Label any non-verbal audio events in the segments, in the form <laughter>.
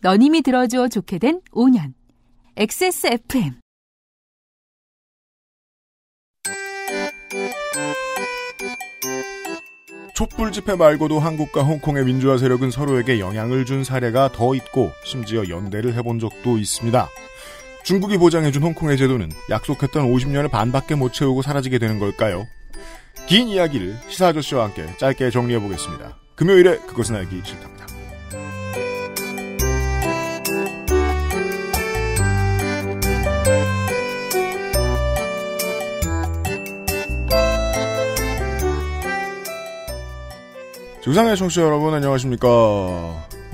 너님이 들어줘 좋게 된 5년. XSFM. 촛불 집회 말고도 한국과 홍콩의 민주화 세력은 서로에게 영향을 준 사례가 더 있고 심지어 연대를 해본 적도 있습니다. 중국이 보장해준 홍콩의 제도는 약속했던 50년을 반밖에 못 채우고 사라지게 되는 걸까요? 긴 이야기를 시사 아저씨와 함께 짧게 정리해보겠습니다. 금요일에 그것은 알기 싫답니다. 지상의 청취자 여러분 안녕하십니까.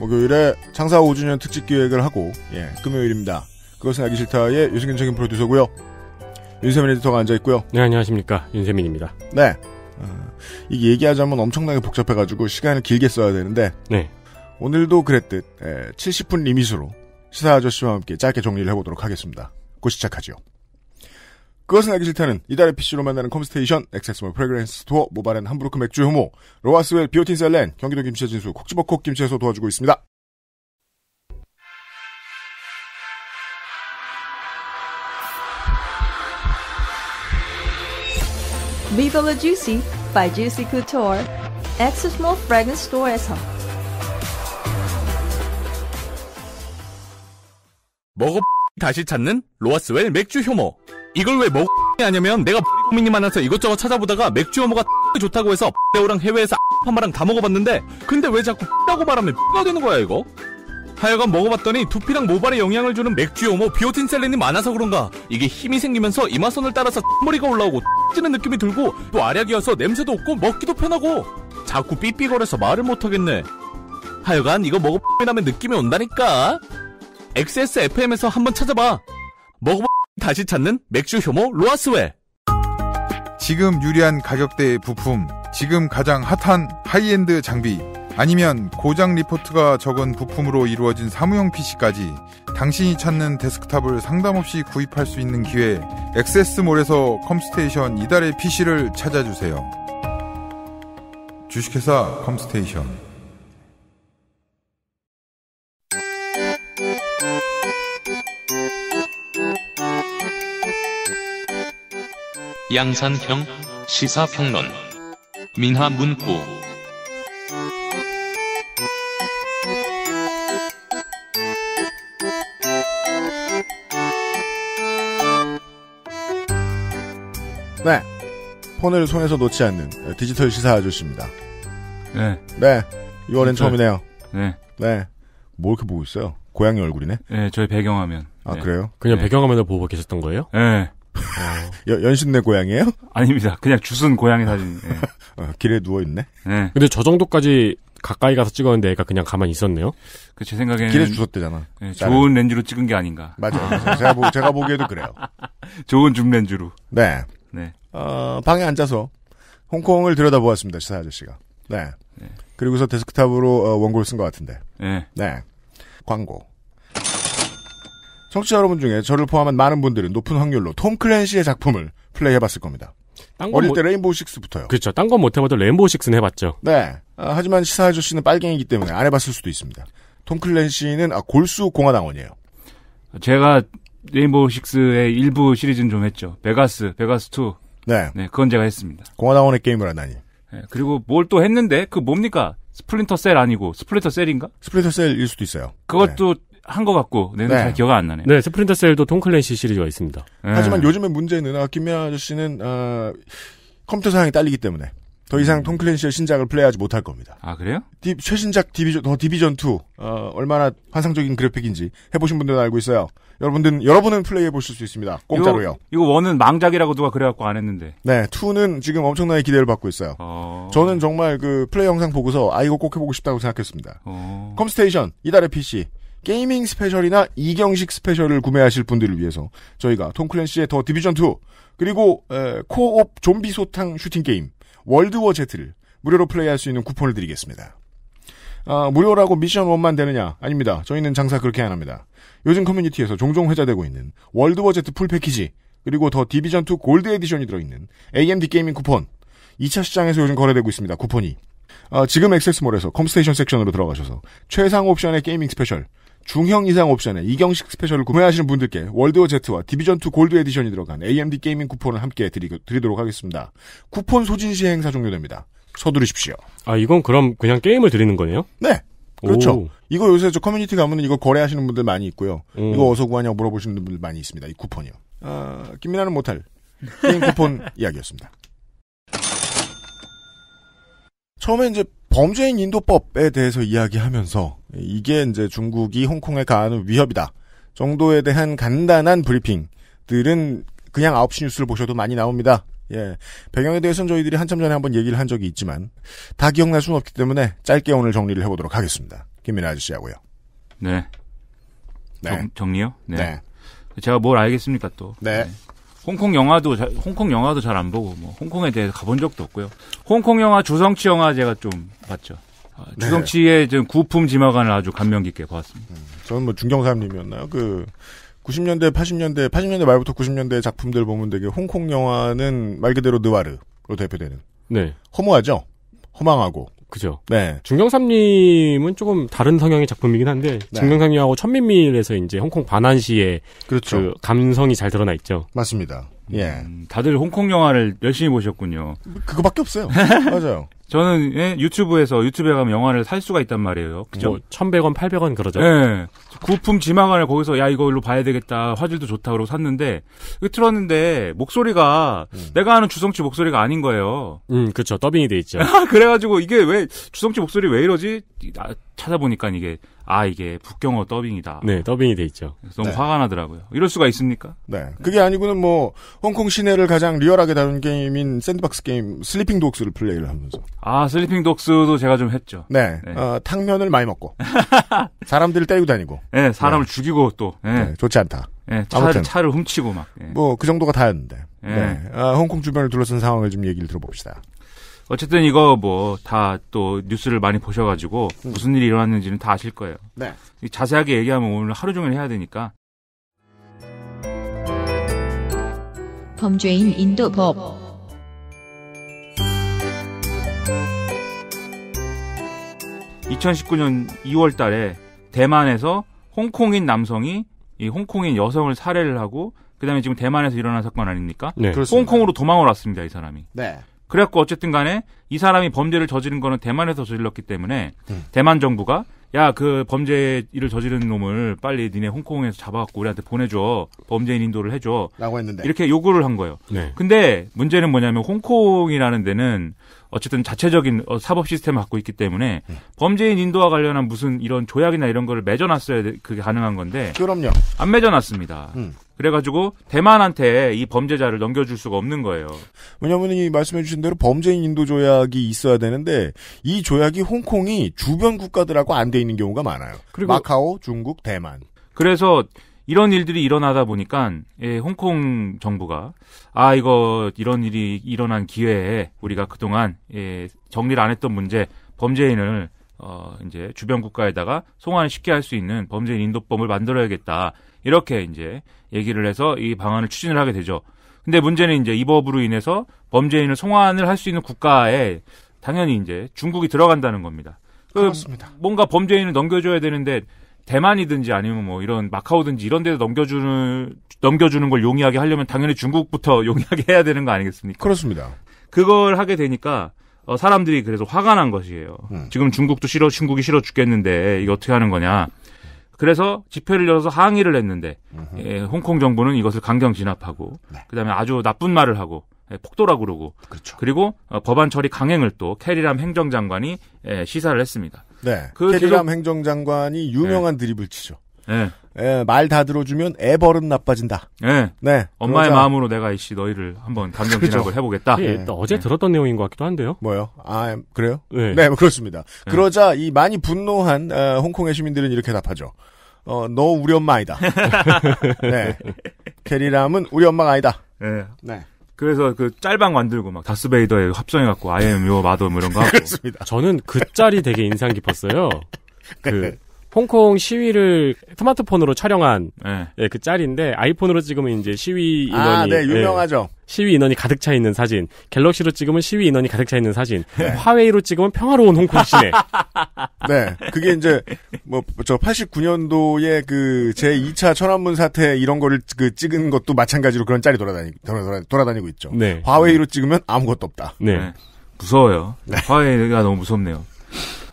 목요일에 창사 5주년 특집 기획을 하고 예, 금요일입니다. 그것은 알기 싫다의 유승균 책임 프로듀서고요. 윤세민 에디터가 앉아있고요. 네, 안녕하십니까. 윤세민입니다. 네. 어, 이게 얘기하자면 엄청나게 복잡해가지고 시간을 길게 써야 되는데 네. 오늘도 그랬듯 예, 70분 리밋으로 시사 아저씨와 함께 짧게 정리를 해보도록 하겠습니다. 곧 시작하죠. 그것은 알기 싫다는 이달의 PC로 만나는 컴스테이션, 액세스몰 프레그랜스 투어 모바렌 함부르크 맥주 효모, 로아스웰 비오틴 셀렌, 경기도 김치의 진수, 콕지버콕 김치에서 도와주고 있습니다. Viva l by Juicy c 세스몰 프레그랜스 스어에서 먹어 다시 찾는 로아스웰 맥주 효모 이걸 왜 먹... 하냐면 내가 고민이 많아서 이것저것 찾아보다가 맥주 어머가 좋다고 해서 배우랑 해외에서 한마랑다 먹어봤는데 근데 왜 자꾸 라고 말하면 가 되는 거야 이거? 하여간 먹어봤더니 두피랑 모발에 영향을 주는 맥주 어머 비오틴 셀린이 많아서 그런가 이게 힘이 생기면서 이마선을 따라서 머리가 올라오고 찌는 느낌이 들고 또 알약이어서 냄새도 없고 먹기도 편하고 자꾸 삐삐거려서 말을 못하겠네 하여간 이거 먹어보면 느낌이 온다니까 XSFM에서 한번 찾아봐 먹어 다시 찾는 맥주 효모 로아스웰. 지금 유리한 가격대의 부품, 지금 가장 핫한 하이엔드 장비, 아니면 고장 리포트가 적은 부품으로 이루어진 사무용 PC까지 당신이 찾는 데스크탑을 상담 없이 구입할 수 있는 기회, 액세스몰에서 컴스테이션 이달의 PC를 찾아주세요. 주식회사 컴스테이션 양산형 시사평론 민화문구 네. 폰을 손에서 놓지 않는 디지털 시사 아저씨입니다. 네. 네. 6월엔 진짜... 처음이네요. 네. 네. 뭘 뭐 이렇게 보고 있어요? 고양이 얼굴이네? 네, 저희 배경화면. 아, 네. 그래요? 그냥 네. 배경화면을 보고 계셨던 거예요? 네. 어. <laughs> 여, 연신내 고양이에요? 아닙니다. 그냥 주순 고양이 사진. 예. <laughs> 어, 길에 누워있네? 예. 근데 저 정도까지 가까이 가서 찍었는데 애가 그냥 가만히 있었네요? 그 제 생각에는. 길에 주웠대잖아. 예, 좋은 렌즈로 찍은 게 아닌가. 맞아요. 제가, 보, 제가 보기에도 그래요. <laughs> 좋은 줌 렌즈로. 네. 네. 어, 방에 앉아서 홍콩을 들여다보았습니다. 시사 아저씨가. 네. 네. 그리고서 데스크탑으로 어, 원고를 쓴 것 같은데. 네. 네. 광고. 청취자 여러분 중에 저를 포함한 많은 분들은 높은 확률로 톰 클랜시의 작품을 플레이해봤을 겁니다. 어릴 때 못... 레인보우 식스부터요. 그렇죠. 딴 건 못해봐도 레인보우 식스는 해봤죠. 네. 아, 하지만 시사 아저씨는 빨갱이기 때문에 안 해봤을 수도 있습니다. 톰 클랜시는 아, 골수 공화당원이에요. 제가 레인보우 식스의 일부 시리즈는 좀 했죠. 베가스, 베가스 2. 네. 네, 그건 제가 했습니다. 공화당원의 게임을 하다니. 네, 그리고 뭘 또 했는데 그 뭡니까? 스플린터 셀 아니고 스플린터 셀인가? 스플린터 셀일 수도 있어요. 그것도 네. 한것 같고 내 네. 잘 기억 안 나네. 네, 스프린터 셀도 톰 클랜시 시리즈가 있습니다. 네. 하지만 요즘에 문제는 아, 김미아 아저씨는 아, 컴퓨터 사양이 딸리기 때문에 더 이상 음. 톰 클랜시의 신작을 플레이하지 못할 겁니다. 아 그래요? 디, 최신작 디비전 더 디비전 2 어, 얼마나 환상적인 그래픽인지 해보신 분들은 알고 있어요. 여러분들은 여러분은 플레이해 보실 수 있습니다. 공짜로요. 이거, 원은 망작이라고 누가 그래갖고 안 했는데. 네, 2는 지금 엄청나게 기대를 받고 있어요. 어... 저는 정말 그 플레이 영상 보고서 아 이거 꼭 해보고 싶다고 생각했습니다. 어... 컴스테이션 이달의 PC 게이밍 스페셜이나 이경식 스페셜을 구매하실 분들을 위해서 저희가 톰클랜시의 더 디비전2 그리고 에, 코옵 좀비 소탕 슈팅 게임 월드워 제트를 무료로 플레이할 수 있는 쿠폰을 드리겠습니다. 아, 무료라고 미션 원만 되느냐? 아닙니다. 저희는 장사 그렇게 안 합니다. 요즘 커뮤니티에서 종종 회자되고 있는 월드워 제트 풀 패키지 그리고 더 디비전2 골드 에디션이 들어있는 AMD 게이밍 쿠폰 2차 시장에서 요즘 거래되고 있습니다. 쿠폰이 아, 지금 액세스몰에서 컴스테이션 섹션으로 들어가셔서 최상 옵션의 게이밍 스페셜 중형 이상 옵션에 이경식 스페셜을 구매하시는 분들께 월드워 Z와 디비전2 골드 에디션이 들어간 AMD 게이밍 쿠폰을 함께 드리, 도록 하겠습니다. 쿠폰 소진 시 행사 종료됩니다. 서두르십시오. 아, 이건 그럼 그냥 게임을 드리는 거네요? 네. 그렇죠. 오. 이거 요새 저 커뮤니티 가면 이거 거래하시는 분들 많이 있고요. 음. 이거 어서 구하냐고 물어보시는 분들 많이 있습니다. 이 쿠폰이요. 아, 김민아는 못할 게임 쿠폰 <laughs> 이야기였습니다. 처음에 이제 범죄인 인도법에 대해서 이야기하면서 이게 이제 중국이 홍콩에 가하는 위협이다 정도에 대한 간단한 브리핑들은 그냥 9시 뉴스를 보셔도 많이 나옵니다. 예. 배경에 대해서는 저희들이 한참 전에 한 번 얘기를 한 적이 있지만 다 기억날 수는 없기 때문에 짧게 오늘 정리를 해보도록 하겠습니다. 김민아 아저씨하고요. 네. 네. 정, 리요 네. 네. 제가 뭘 알겠습니까 또. 네. 네. 홍콩 영화도 자, 홍콩 영화도 잘 안 보고 뭐 홍콩에 대해서 가본 적도 없고요. 홍콩 영화 조성치 영화 제가 좀 봤죠. 주성 아, 씨의 네. 구품 지마관을 아주 감명 깊게 보았습니다. 음, 저는 뭐 중경사님이었나요? 그 90년대, 80년대, 80년대 말부터 90년대 작품들 보면 되게 홍콩 영화는 말 그대로 느와르로 대표되는. 네. 허무하죠. 허망하고. 그죠. 네. 중경삼님은 조금 다른 성향의 작품이긴 한데 네. 중경삼님하고 천민밀에서 이제 홍콩 반환시에 그렇죠. 그 감성이 잘 드러나 있죠. 맞습니다. 예. 음, 다들 홍콩 영화를 열심히 보셨군요. 그거밖에 없어요. <laughs> 맞아요. 저는 예, 유튜브에서 유튜브에 가면 영화를 살 수가 있단 말이에요. 그죠? 뭐 1,100원, 800원 그러죠. 예. 구품 지망을 거기서 야 이거 일로 봐야 되겠다. 화질도 좋다 그러고 샀는데 이 틀었는데 목소리가 음. 내가 아는 주성치 목소리가 아닌 거예요. 음, 그렇죠. 더빙이 돼 있죠. <laughs> 그래 가지고 이게 왜 주성치 목소리 왜 이러지? 아, 찾아보니까 이게 아 이게 북경어 더빙이다. 네, 더빙이 돼 있죠. 너무 네. 화가 나더라고요. 이럴 수가 있습니까? 네. 네, 그게 아니고는 뭐 홍콩 시내를 가장 리얼하게 다룬 게임인 샌드박스 게임 슬리핑 독스를 플레이를 하면서. 아, 슬리핑 독스도 제가 좀 했죠. 네, 네. 어, 탕면을 많이 먹고 <laughs> 사람들을 때리고 다니고. 네, 사람을 네. 죽이고 또. 네. 네 좋지 않다. 네, 차, 아무튼 차를 훔치고 막. 네. 뭐그 정도가 다였는데. 네. 아, 홍콩 주변을 둘러싼 상황을 좀 얘기를 들어봅시다. 어쨌든 이거 뭐 다 또 뉴스를 많이 보셔가지고 음. 무슨 일이 일어났는지는 다 아실 거예요. 네. 자세하게 얘기하면 오늘 하루 종일 해야 되니까. 범죄인 인도법. 2 0 1 9년2월 달에 대만에서 홍콩인 남성이 이 홍콩인 여성을 살해를 하고 그다음에 지금 대만에서 일어난 사건 아닙니까? 네. 홍콩으로 도망을 왔습니다, 이 사람이. 네. 그래갖고 어쨌든 간에 이 사람이 범죄를 저지른 거는 대만에서 저질렀기 때문에 네. 대만 정부가 야 그 범죄 일을 저지른 놈을 빨리 니네 홍콩에서 잡아갖고 우리한테 보내줘 범죄인 인도를 해줘 라고 했는데 이렇게 요구를 한 거예요 네. 근데 문제는 뭐냐면 홍콩이라는 데는 어쨌든 자체적인 어, 사법 시스템을 갖고 있기 때문에 네. 범죄인 인도와 관련한 무슨 이런 조약이나 이런 거를 맺어놨어야 그게 가능한 건데 그럼요 안 맺어놨습니다 음. 그래가지고 대만한테 이 범죄자를 넘겨줄 수가 없는 거예요. 왜냐면이 말씀해주신 대로 범죄인 인도 조약이 있어야 되는데 이 조약이 홍콩이 주변 국가들하고 안 돼 있는 경우가 많아요. 그리고 마카오, 중국, 대만. 그래서 이런 일들이 일어나다 보니까 예, 홍콩 정부가 아 이거 이런 일이 일어난 기회에 우리가 그동안 예, 정리를 안 했던 문제 범죄인을 어 이제 주변 국가에다가 송환을 쉽게 할 수 있는 범죄인 인도법을 만들어야겠다. 이렇게 이제 얘기를 해서 이 방안을 추진을 하게 되죠. 근데 문제는 이제 이 법으로 인해서 범죄인을 송환을 할 수 있는 국가에 당연히 이제 중국이 들어간다는 겁니다. 그 그렇습니다. 뭔가 범죄인을 넘겨줘야 되는데 대만이든지 아니면 뭐 이런 마카오든지 이런 데서 넘겨주는 넘겨주는 걸 용이하게 하려면 당연히 중국부터 <laughs> 용이하게 해야 되는 거 아니겠습니까? 그렇습니다. 그걸 하게 되니까 어, 사람들이 그래서 화가 난 것이에요. 음. 지금 중국도 싫어 중국이 싫어 죽겠는데 이거 어떻게 하는 거냐? 그래서 집회를 열어서 항의를 했는데 음 예, 홍콩 정부는 이것을 강경 진압하고 네. 그다음에 아주 나쁜 말을 하고 예, 폭도라 그러고 그렇죠. 그리고 어, 법안 처리 강행을 또 캐리람 행정장관이 예, 시사를 했습니다. 네. 그 캐리람 계속... 행정장관이 유명한 네. 드립을 치죠. 네. 예, 말 다 들어주면 애 버릇 나빠진다. 네. 네. 엄마의 그러자. 마음으로 내가 이씨 너희를 한번 감정 진압을 해보겠다. 예, 네. 어제 네. 들었던 내용인 것 같기도 한데요. 뭐요? 아 그래요? 예. 네, 네 그렇습니다. 네. 그러자 이 많이 분노한 어, 홍콩의 시민들은 이렇게 답하죠. 어, 너 우리 엄마 아니다. <laughs> 네. 캐리람은 우리 엄마가 아니다. 네. 네. 그래서 그 짤방 만들고 막 다스베이더에 합성해갖고 아 am your 뭐 이런 거 하고. <laughs> 그렇습니다. 저는 그 짤이 되게 인상 깊었어요. <laughs> 그 네. 홍콩 시위를 스마트폰으로 촬영한 네. 예, 그 짤인데 아이폰으로 찍으면 이제 시위 아, 인원이 아, 네, 예, 유명하죠. 예, 시위 인원이 가득 차 있는 사진. 갤럭시로 찍으면 시위 인원이 가득 차 있는 사진. 네. 화웨이로 찍으면 평화로운 홍콩 시내. <laughs> 네. 그게 이제 뭐 저 89년도에 그 제 2차 천안문 사태 이런 거를 그 찍은 것도 마찬가지로 그런 짤이 돌아다니 돌아, 돌아 다니고 있죠. 네. 화웨이로 찍으면 아무것도 없다. 네. 네. 무서워요. 네. 화웨이가 너무 무섭네요.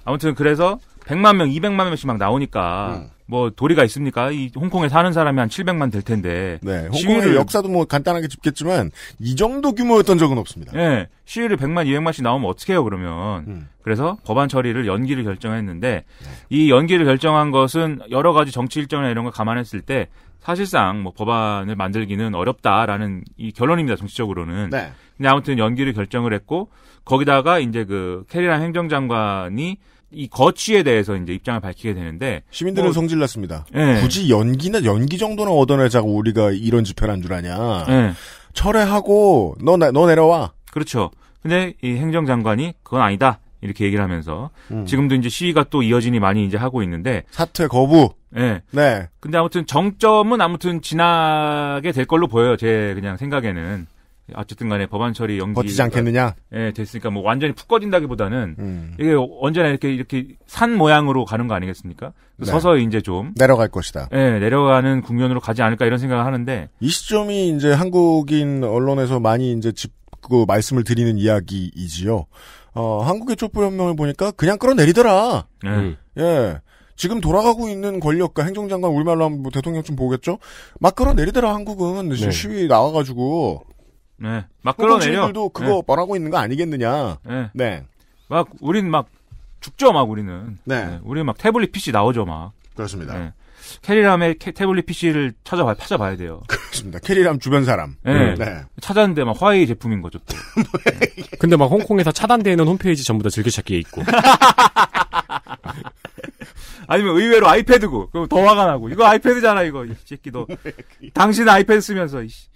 아무튼 그래서 100만 명, 200만 명씩 막 나오니까 음. 뭐 도리가 있습니까? 이 홍콩에 사는 사람이 한 700만 될 텐데. 네. 홍콩의 시위를... 역사도 뭐 간단하게 짚겠지만 이 정도 규모였던 적은 없습니다. 네. 시위를 100만, 200만씩 나오면 어떻게 해요, 그러면? 음. 그래서 법안 처리를 연기를 결정했는데 네. 이 연기를 결정한 것은 여러 가지 정치 일정이나 이런 걸 감안했을 때 사실상 뭐 법안을 만들기는 어렵다라는 이 결론입니다 정치적으로는. 네. 근데 아무튼 연기를 결정을 했고 거기다가 이제 그 캐리란 행정장관이 이 거취에 대해서 이제 입장을 밝히게 되는데 시민들은 뭐, 성질났습니다. 예. 굳이 연기나 연기 정도는 얻어내자고 우리가 이런 집회를 한 줄 아냐. 예. 철회하고 너너 너 내려와. 그렇죠. 근데 이 행정장관이 그건 아니다. 이렇게 얘기를 하면서 음. 지금도 이제 시위가 또 이어지니 많이 이제 하고 있는데 사퇴 거부. 네. 네. 근데 아무튼 정점은 아무튼 지나게 될 걸로 보여요. 제 그냥 생각에는. 어쨌든 간에 법안 처리 연기 버티지 않겠느냐? 예, 됐으니까 뭐 완전히 푹 꺼진다기보다는 음. 이게 언제나 이렇게 이렇게 산 모양으로 가는 거 아니겠습니까? 네. 서서히 이제 좀 내려갈 것이다. 예, 내려가는 국면으로 가지 않을까 이런 생각을 하는데 이 시점이 이제 한국인 언론에서 많이 이제 짚고 그 말씀을 드리는 이야기이지요. 어, 한국의 촛불 혁명을 보니까 그냥 끌어내리더라. 네. 음. 예. 지금 돌아가고 있는 권력과 행정장관 우리말로 하면 뭐 대통령 좀 보겠죠? 막 끌어내리더라 한국은 네. 시위 나와가지고 네. 막 끌어내려. 들도 그거 네. 말하고 있는 거 아니겠느냐. 네. 네. 막 우린 막 죽죠 막 우리는. 네. 네. 우리 막 태블릿 PC 나오죠 막. 그렇습니다. 네. 캐리람의 캐, 태블릿 PC를 찾아봐 찾아봐야 돼요. 그렇습니다. 캐리람 주변 사람. 네. 음, 네. 찾았는데 막 화웨이 제품인 거죠 또. <laughs> 네. 근데 막 홍콩에서 차단되어 있는 홈페이지 전부 다 즐겨찾기에 있고. <laughs> 아니면 의외로 아이패드고 그럼 더 화가 나고 이거 아이패드잖아 이거 이 새끼 너 <laughs> 당신 아이패드 쓰면서 이씨.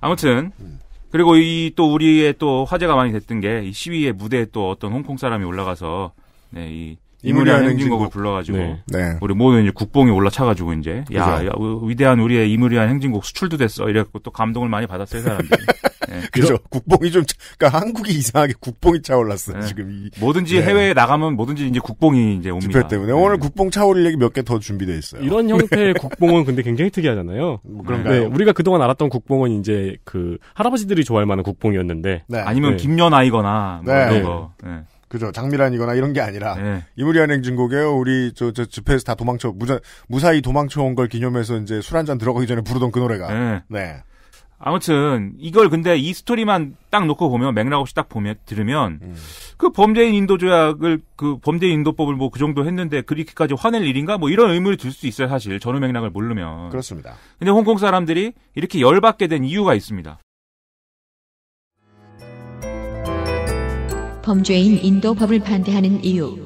아무튼 음. 그리고 이 또 우리의 또 화제가 많이 됐던 게이 시위의 무대에 또 어떤 홍콩 사람이 올라가서 네, 이 이무리한 행진곡을 불러가지고 네. 네. 우리 모두 이제 국뽕이 올라차가지고 이제 야, 야, 어, 위대한 우리의 이무리한 행진곡 수출도 됐어 이래갖고 또 감동을 많이 받았어요 사람들이. <laughs> 네. 그죠. 국뽕이 좀 그러니까 한국이 이상하게 국뽕이 차올랐어 네. 지금. 이, 뭐든지 네. 해외에 나가면 뭐든지 이제 국뽕이 이제 옵니다. 집회 때문에 오늘 네. 국뽕 차오를 얘기 몇 개 더 준비돼 있어요. 이런 <laughs> 형태의 국뽕은 근데 굉장히 특이하잖아요. 뭐 그런가요? 네, 우리가 그동안 알았던 국뽕은 이제 그 할아버지들이 좋아할 만한 국뽕이었는데 아니면 김연아이거나 뭐 이런 거. 네. 그죠. 장미란이거나 이런 게 아니라 네. 이무리한 행진곡이에요. 우리 저, 저 집회에서 다 도망쳐 무자, 무사히 도망쳐 온 걸 기념해서 이제 술한 잔 들어가기 전에 부르던 그 노래가. 네. 네. 아무튼 이걸 근데 이 스토리만 딱 놓고 보면 맥락 없이 딱 보면 들으면 음. 그 범죄인 인도 조약을 그 범죄인 인도법을 뭐 그 정도 했는데 그렇게까지 화낼 일인가 뭐 이런 의문이 들 수 있어요 사실 전후 맥락을 모르면 그렇습니다. 근데 홍콩 사람들이 이렇게 열받게 된 이유가 있습니다. 범죄인 인도법을 반대하는 이유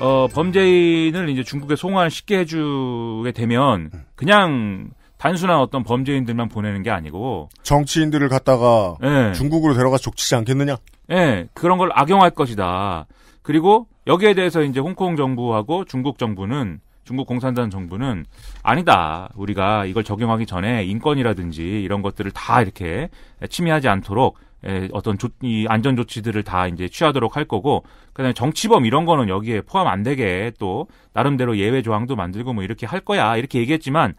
어, 범죄인을 이제 중국에 송환을쉽게 해주게 되면 음. 그냥 단순한 어떤 범죄인들만 보내는 게 아니고 정치인들을 갖다가 네. 중국으로 데려가서 족치지 않겠느냐? 예, 네, 그런 걸 악용할 것이다. 그리고 여기에 대해서 이제 홍콩 정부하고 중국 정부는 중국 공산당 정부는 아니다. 우리가 이걸 적용하기 전에 인권이라든지 이런 것들을 다 이렇게 침해하지 않도록 예, 어떤 조, 이 안전 조치들을 다 이제 취하도록 할 거고 그다음에 정치범 이런 거는 여기에 포함 안 되게 또 나름대로 예외 조항도 만들고 뭐 이렇게 할 거야 이렇게 얘기했지만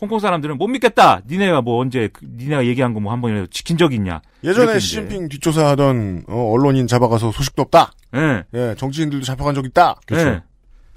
홍콩 사람들은 못 믿겠다. 니네가 뭐 언제 그, 니네가 얘기한 거 뭐 한 번이라도 지킨 적 있냐. 예전에 시진핑 뒷조사하던 어, 언론인 잡아가서 소식도 없다. 예, 예, 정치인들도 잡아간 적 있다. 예. 그렇죠. 네.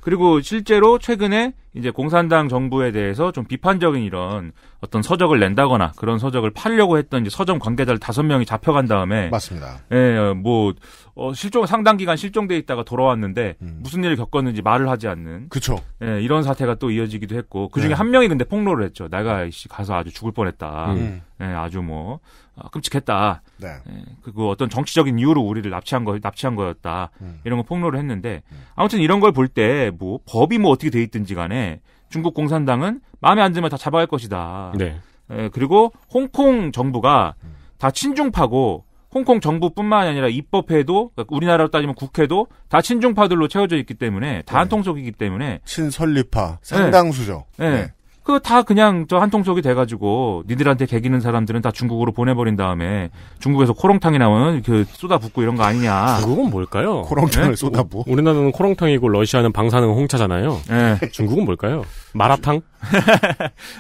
그리고 실제로 최근에 이제 공산당 정부에 대해서 좀 비판적인 이런 어떤 서적을 낸다거나 그런 서적을 팔려고 했던 이제 서점 관계자를 다섯 명이 잡혀간 다음에 맞습니다. 예, 뭐 어, 실종 상당 기간 실종돼 있다가 돌아왔는데 음. 무슨 일을 겪었는지 말을 하지 않는 그렇죠. 예, 이런 사태가 또 이어지기도 했고 그 중에 네. 한 명이 근데 폭로를 했죠. 내가 씨 가서 아주 죽을 뻔했다. 음. 예, 아주 뭐 아, 끔찍했다. 네. 예, 그리 어떤 정치적인 이유로 우리를 납치한 거 납치한 거였다. 음. 이런 거 폭로를 했는데 음. 아무튼 이런 걸 볼 때 뭐 법이 뭐 어떻게 돼 있든지 간에 때문에 중국 공산당은 마음에 안 들면 다 잡아갈 것이다. 네. 에, 예, 그리고 홍콩 정부가 다 친중파고 홍콩 정부뿐만 아니라 입법회도 그러니까 우리나라로 따지면 국회도 다 친중파들로 채워져 있기 때문에 네. 다한통속이기 때문에 친설립파 네. 상당수죠. 네. 네. 그다 그냥 저 한통속이 돼가지고 니들한테 개기는 사람들은 다 중국으로 보내버린 다음에 중국에서 코롱탕이 나오면그 쏟아붓고 이런 거 아니냐. 중국은 뭘까요? 코롱탕을 네? 쏟아부. 우리나라는 코롱탕이고 러시아는 방사능 홍차잖아요. 네. 중국은 뭘까요? 마라탕? <laughs>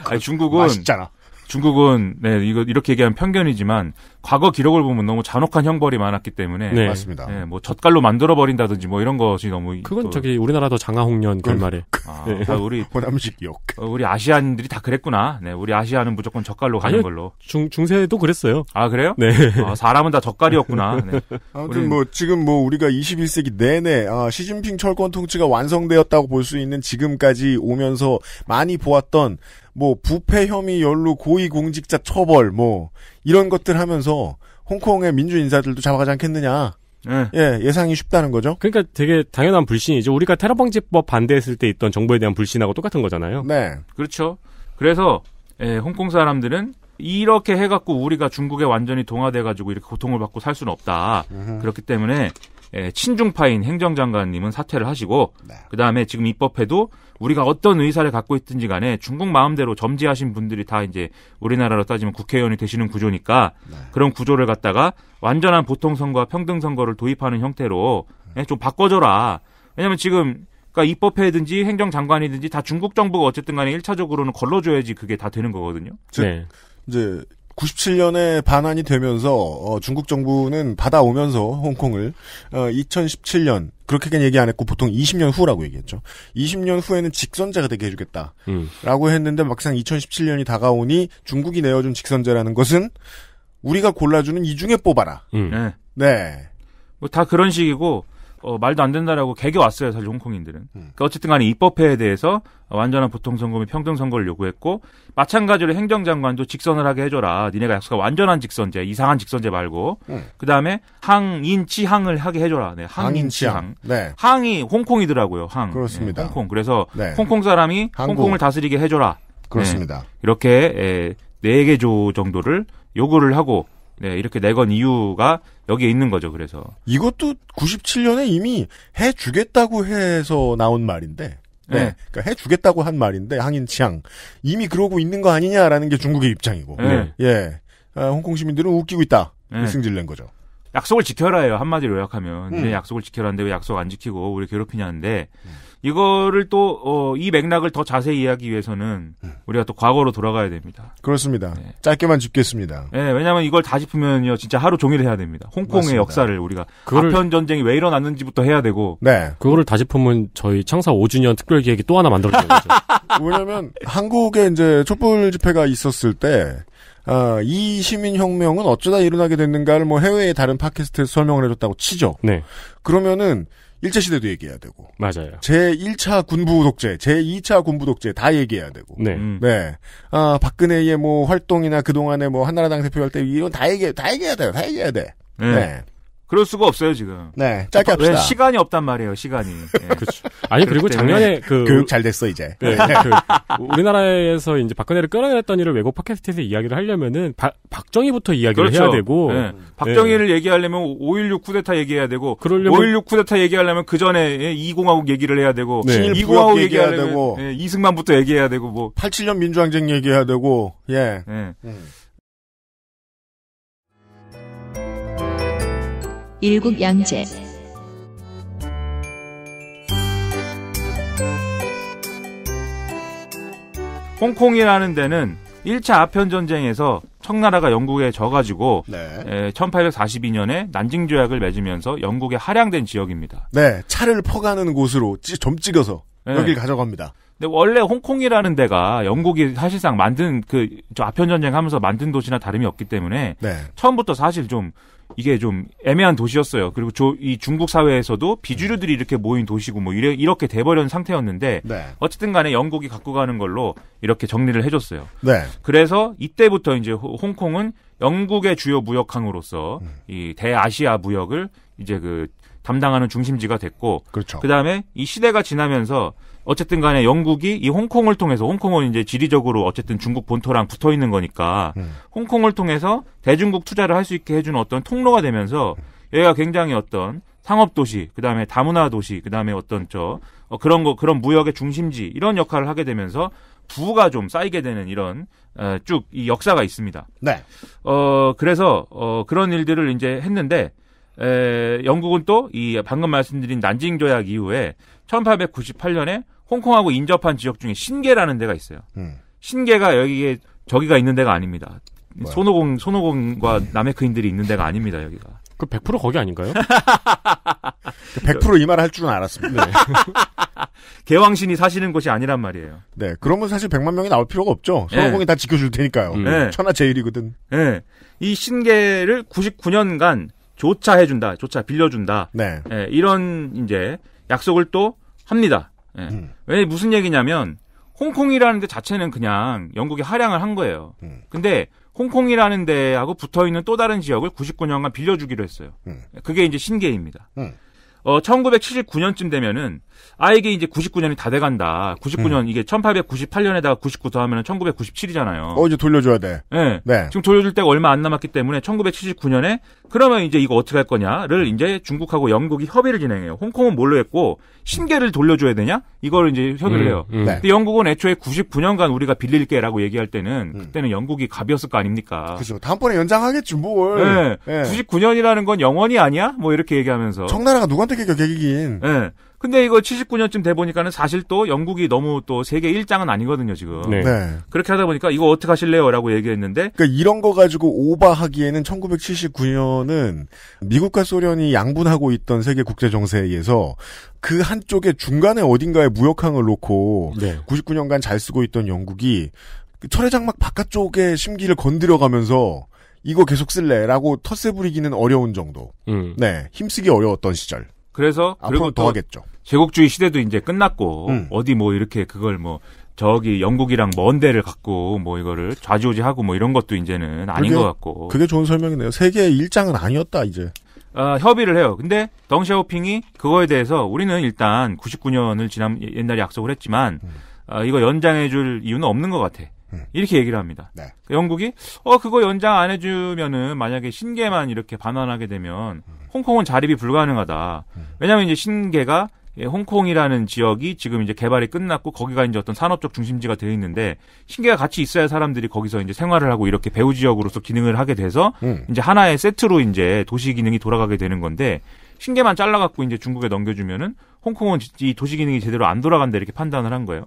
아니, 중국은 맛있잖아. 중국은 네 이거 이렇게 얘기하면 편견이지만 과거 기록을 보면 너무 잔혹한 형벌이 많았기 때문에 네. 맞습니다. 네, 뭐 젓갈로 만들어 버린다든지 뭐 이런 것이 너무 그건 또, 저기 우리나라도 장화홍련 결말에 아, 네. 다 아, 우리 <laughs> 호남식 욕 어, 우리 아시안들이 다 그랬구나. 네, 우리 아시아는 무조건 젓갈로 가는 아니요, 걸로 중 중세도 그랬어요. 아 그래요? 네. 아, 사람은 다 젓갈이었구나. 네. <laughs> 아무튼 우리... 뭐 지금 뭐 우리가 21세기 내내 아, 시진핑 철권 통치가 완성되었다고 볼 수 있는 지금까지 오면서 많이 보았던 뭐 부패 혐의 연루 고위 공직자 처벌 뭐 이런 것들 하면서 홍콩의 민주 인사들도 잡아가지 않겠느냐. 네. 예, 예상이 쉽다는 거죠. 그러니까 되게 당연한 불신이죠. 우리가 테러 방지법 반대했을 때 있던 정부에 대한 불신하고 똑같은 거잖아요. 네. 그렇죠. 그래서 예, 홍콩 사람들은 이렇게 해갖고 우리가 중국에 완전히 동화돼가지고 이렇게 고통을 받고 살 수는 없다. 으흠. 그렇기 때문에 예, 친중파인 행정장관님은 사퇴를 하시고 네. 그 다음에 지금 입법해도 우리가 어떤 의사를 갖고 있든지 간에 중국 마음대로 점지하신 분들이 다 이제 우리나라로 따지면 국회의원이 되시는 구조니까 네. 그런 구조를 갖다가 완전한 보통 선거와 평등 선거를 도입하는 형태로 예, 좀 바꿔줘라. 왜냐면 지금 그러니까 입법회든지 행정장관이든지 다 중국 정부가 어쨌든 간에 1차적으로는 걸러줘야지 그게 다 되는 거거든요. 즉, 네. 이제 97년에 반환이 되면서 어, 중국 정부는 받아오면서 홍콩을 어, 2017년 그렇게는 얘기 안 했고 보통 20년 후라고 얘기했죠. 20년 후에는 직선제가 되게 해주겠다라고 음. 했는데 막상 2017년이 다가오니 중국이 내어준 직선제라는 것은 우리가 골라주는 이 중에 뽑아라. 음. 네. 네. 뭐 다 그런 식이고 어, 말도 안 된다라고 개겨 왔어요, 사실 홍콩인들은. 음. 그러니까 어쨌든 간에 입법회에 대해서 완전한 보통선거및 평등선거를 요구했고, 마찬가지로 행정장관도 직선을 하게 해줘라. 니네가 약속한 완전한 직선제, 이상한 직선제 말고, 음. 그 다음에 항인치항을 하게 해줘라. 네, 항인치항. 네. 항이 홍콩이더라고요, 항. 그렇습니다. 네, 홍콩. 그래서 네. 홍콩 사람이 한국. 홍콩을 다스리게 해줘라. 그렇습니다. 네, 이렇게 에, 예, 4개 조 정도를 요구를 하고, 네, 이렇게 내건 이유가 여기에 있는 거죠. 그래서 이것도 97년에 이미 해 주겠다고 해서 나온 말인데. 네. 네. 그러니까 해 주겠다고 한 말인데 항인 치앙 이미 그러고 있는 거 아니냐라는 게 중국의 입장이고. 네. 예. 아, 홍콩 시민들은 웃기고 있다. 네. 승질 낸 거죠. 약속을 지켜라해요 한마디로 요약하면. 음. 네, 약속을 지켜라는데 왜 약속 안 지키고 우리 괴롭히냐는데 음. 이거를 또, 어, 이 맥락을 더 자세히 이해하기 위해서는 음. 우리가 또 과거로 돌아가야 됩니다. 그렇습니다. 네. 짧게만 짚겠습니다. 네, 왜냐면 하 이걸 다 짚으면요, 진짜 하루 종일 해야 됩니다. 홍콩의 맞습니다. 역사를 우리가. 그걸... 아편 전쟁이 왜 일어났는지부터 해야 되고. 네. 그거를 다 짚으면 저희 창사 5주년 특별 기획이 또 하나 만들어져야 되죠. <laughs> 왜냐면 한국에 이제 촛불 집회가 있었을 때, 아, 이 시민혁명은 어쩌다 일어나게 됐는가를 뭐 해외의 다른 팟캐스트에서 설명을 해줬다고 치죠. 네. 그러면은 일제시대도 얘기해야 되고. 맞아요. 제1차 군부 독재, 제2차 군부 독재 다 얘기해야 되고. 네. 음. 네. 아, 박근혜의 뭐 활동이나 그동안에 뭐 한나라당 대표할 때 이런 다 얘기, 다 얘기해야 돼요. 다 얘기해야 돼. 음. 네. 네. 그럴 수가 없어요 지금. 네, 짧게 합시다. 왜 시간이 없단 말이에요, 시간이. 네. <laughs> 그렇죠. 아니 그리고 작년에 그 교육 잘 됐어 이제. 네, 그 우리나라에서 이제 박근혜를 끌어내렸던 일을 외국 팟캐스트에서 이야기를 하려면은 바, 박정희부터 이야기를 그렇죠. 해야 되고, 예. 네. 박정희를 얘기하려면 5.16 쿠데타 얘기해야 되고, 그러려면 5.16 쿠데타 얘기하려면 그 전에 2공하고 예, 얘기를 해야 되고, 20하고 얘기해야 되고, 이승만부터 얘기해야 되고, 뭐 87년 민주항쟁 얘기해야 되고, 예. 음. 일국양제 홍콩이라는 데는 1차 아편 전쟁에서 청나라가 영국에 져가지고 네. 1842년에 난징 조약을 맺으면서 영국에 하양된 지역입니다. 네, 차를 퍼가는 곳으로 좀 찍어서 네. 여길 가져갑니다. 근데 원래 홍콩이라는 데가 영국이 사실상 만든 그저 아편 전쟁하면서 만든 도시나 다름이 없기 때문에 네. 처음부터 사실 좀 이게 좀 애매한 도시였어요. 그리고 저 이 중국 사회에서도 비주류들이 이렇게 모인 도시고 뭐 이래, 이렇게 돼버린 상태였는데 네. 어쨌든 간에 영국이 갖고 가는 걸로 이렇게 정리를 해줬어요. 네. 그래서 이때부터 이제 홍콩은 영국의 주요 무역항으로서 음. 이 대아시아 무역을 이제 그 담당하는 중심지가 됐고 그렇죠. 그다음에 이 시대가 지나면서 어쨌든 간에 영국이 이 홍콩을 통해서 홍콩은 이제 지리적으로 어쨌든 중국 본토랑 붙어 있는 거니까 음. 홍콩을 통해서 대중국 투자를 할 수 있게 해주는 어떤 통로가 되면서 여기가 굉장히 어떤 상업 도시, 그 다음에 다문화 도시, 그 다음에 어떤 저 어, 그런 거 그런 무역의 중심지 이런 역할을 하게 되면서 부가 좀 쌓이게 되는 이런 어, 쭉이 역사가 있습니다. 네. 어 그래서 어 그런 일들을 이제 했는데 에, 영국은 또 이 방금 말씀드린 난징 조약 이후에 1898년에 홍콩하고 인접한 지역 중에 신계라는 데가 있어요. 음. 신계가 여기에 저기가 있는 데가 아닙니다. 손오공 손오공과 남해크인들이 있는 데가 아닙니다. 여기가. 그 100% 거기 아닌가요? 100%이 <laughs> 말을 할 줄은 알았습니다. 네. <laughs> 개왕신이 사시는 곳이 아니란 말이에요. 네, 그러면 사실 100만 명이 나올 필요가 없죠. 손오공이 네. 다 지켜줄 테니까요. 음. 네. 네. 천하제일이거든. 네, 이 신계를 99년간 조차해준다, 조차 빌려준다. 네. 네. 이런 이제 약속을 또 합니다. 네. 음. 왜 무슨 얘기냐면 홍콩이라는 데 자체는 그냥 영국이 하량을 한 거예요. 음. 근데 홍콩이라는 데하고 붙어 있는 또 다른 지역을 99년간 빌려주기로 했어요. 음. 그게 이제 신계입니다. 음. 어, 1979년쯤 되면은 아이게 이제 99년이 다 돼간다. 99년 음. 이게 1898년에다가 99 더하면 1997이잖아요. 어 이제 돌려줘야 돼. 네. 네. 지금 돌려줄 때가 얼마 안 남았기 때문에 1979년에 그러면 이제 이거 어떻게 할 거냐를 이제 중국하고 영국이 협의를 진행해요. 홍콩은 뭘로 했고 신계를 돌려줘야 되냐? 이걸 이제 협의를 음, 해요. 음. 네. 근데 영국은 애초에 99년간 우리가 빌릴게라고 얘기할 때는 음. 그때는 영국이 가벼웠을거 아닙니까? 그죠. 다음번에 연장하겠지 뭘. 네. 네. 99년이라는 건 영원이 아니야? 뭐 이렇게 얘기하면서 청나라가 누구한테 세계 여계기긴 네. 근데 이거 79년쯤 돼 보니까는 사실 또 영국이 너무 또 세계 1장은 아니거든요, 지금. 네. 네. 그렇게 하다 보니까 이거 어떻게 하실래요라고 얘기했는데 그러니까 이런 거 가지고 오바하기에는 1979년은 미국과 소련이 양분하고 있던 세계 국제 정세에 서그 한쪽에 중간에 어딘가에 무역항을 놓고 네. 99년간 잘 쓰고 있던 영국이 그 철의 장막 바깥쪽에 심기를 건드려 가면서 이거 계속 쓸래라고 텃세 부리기는 어려운 정도. 음. 네, 힘쓰기 어려웠던 시절. 그래서 그리고 더 하겠죠. 제국주의 시대도 이제 끝났고 음. 어디 뭐 이렇게 그걸 뭐 저기 영국이랑 먼 데를 갖고 뭐 이거를 좌지우지하고 뭐 이런 것도 이제는 아닌 그게, 것 같고 그게 좋은 설명이네요. 세계의 일장은 아니었다 이제. 어, 협의를 해요. 근데 덩샤오핑이 그거에 대해서 우리는 일단 99년을 지난 옛날에 약속을 했지만 음. 어, 이거 연장해줄 이유는 없는 것 같아. 음. 이렇게 얘기를 합니다. 네. 영국이 어 그거 연장 안 해주면은 만약에 신계만 이렇게 반환하게 되면 음. 홍콩은 자립이 불가능하다. 음. 왜냐하면 이제 신계가 예, 홍콩이라는 지역이 지금 이제 개발이 끝났고 거기가 이제 어떤 산업적 중심지가 되어 있는데 신계가 같이 있어야 사람들이 거기서 이제 생활을 하고 이렇게 배후 지역으로서 기능을 하게 돼서 음. 이제 하나의 세트로 이제 도시 기능이 돌아가게 되는 건데 신계만 잘라갖고 이제 중국에 넘겨주면은 홍콩은 이 도시 기능이 제대로 안 돌아간다 이렇게 판단을 한 거예요.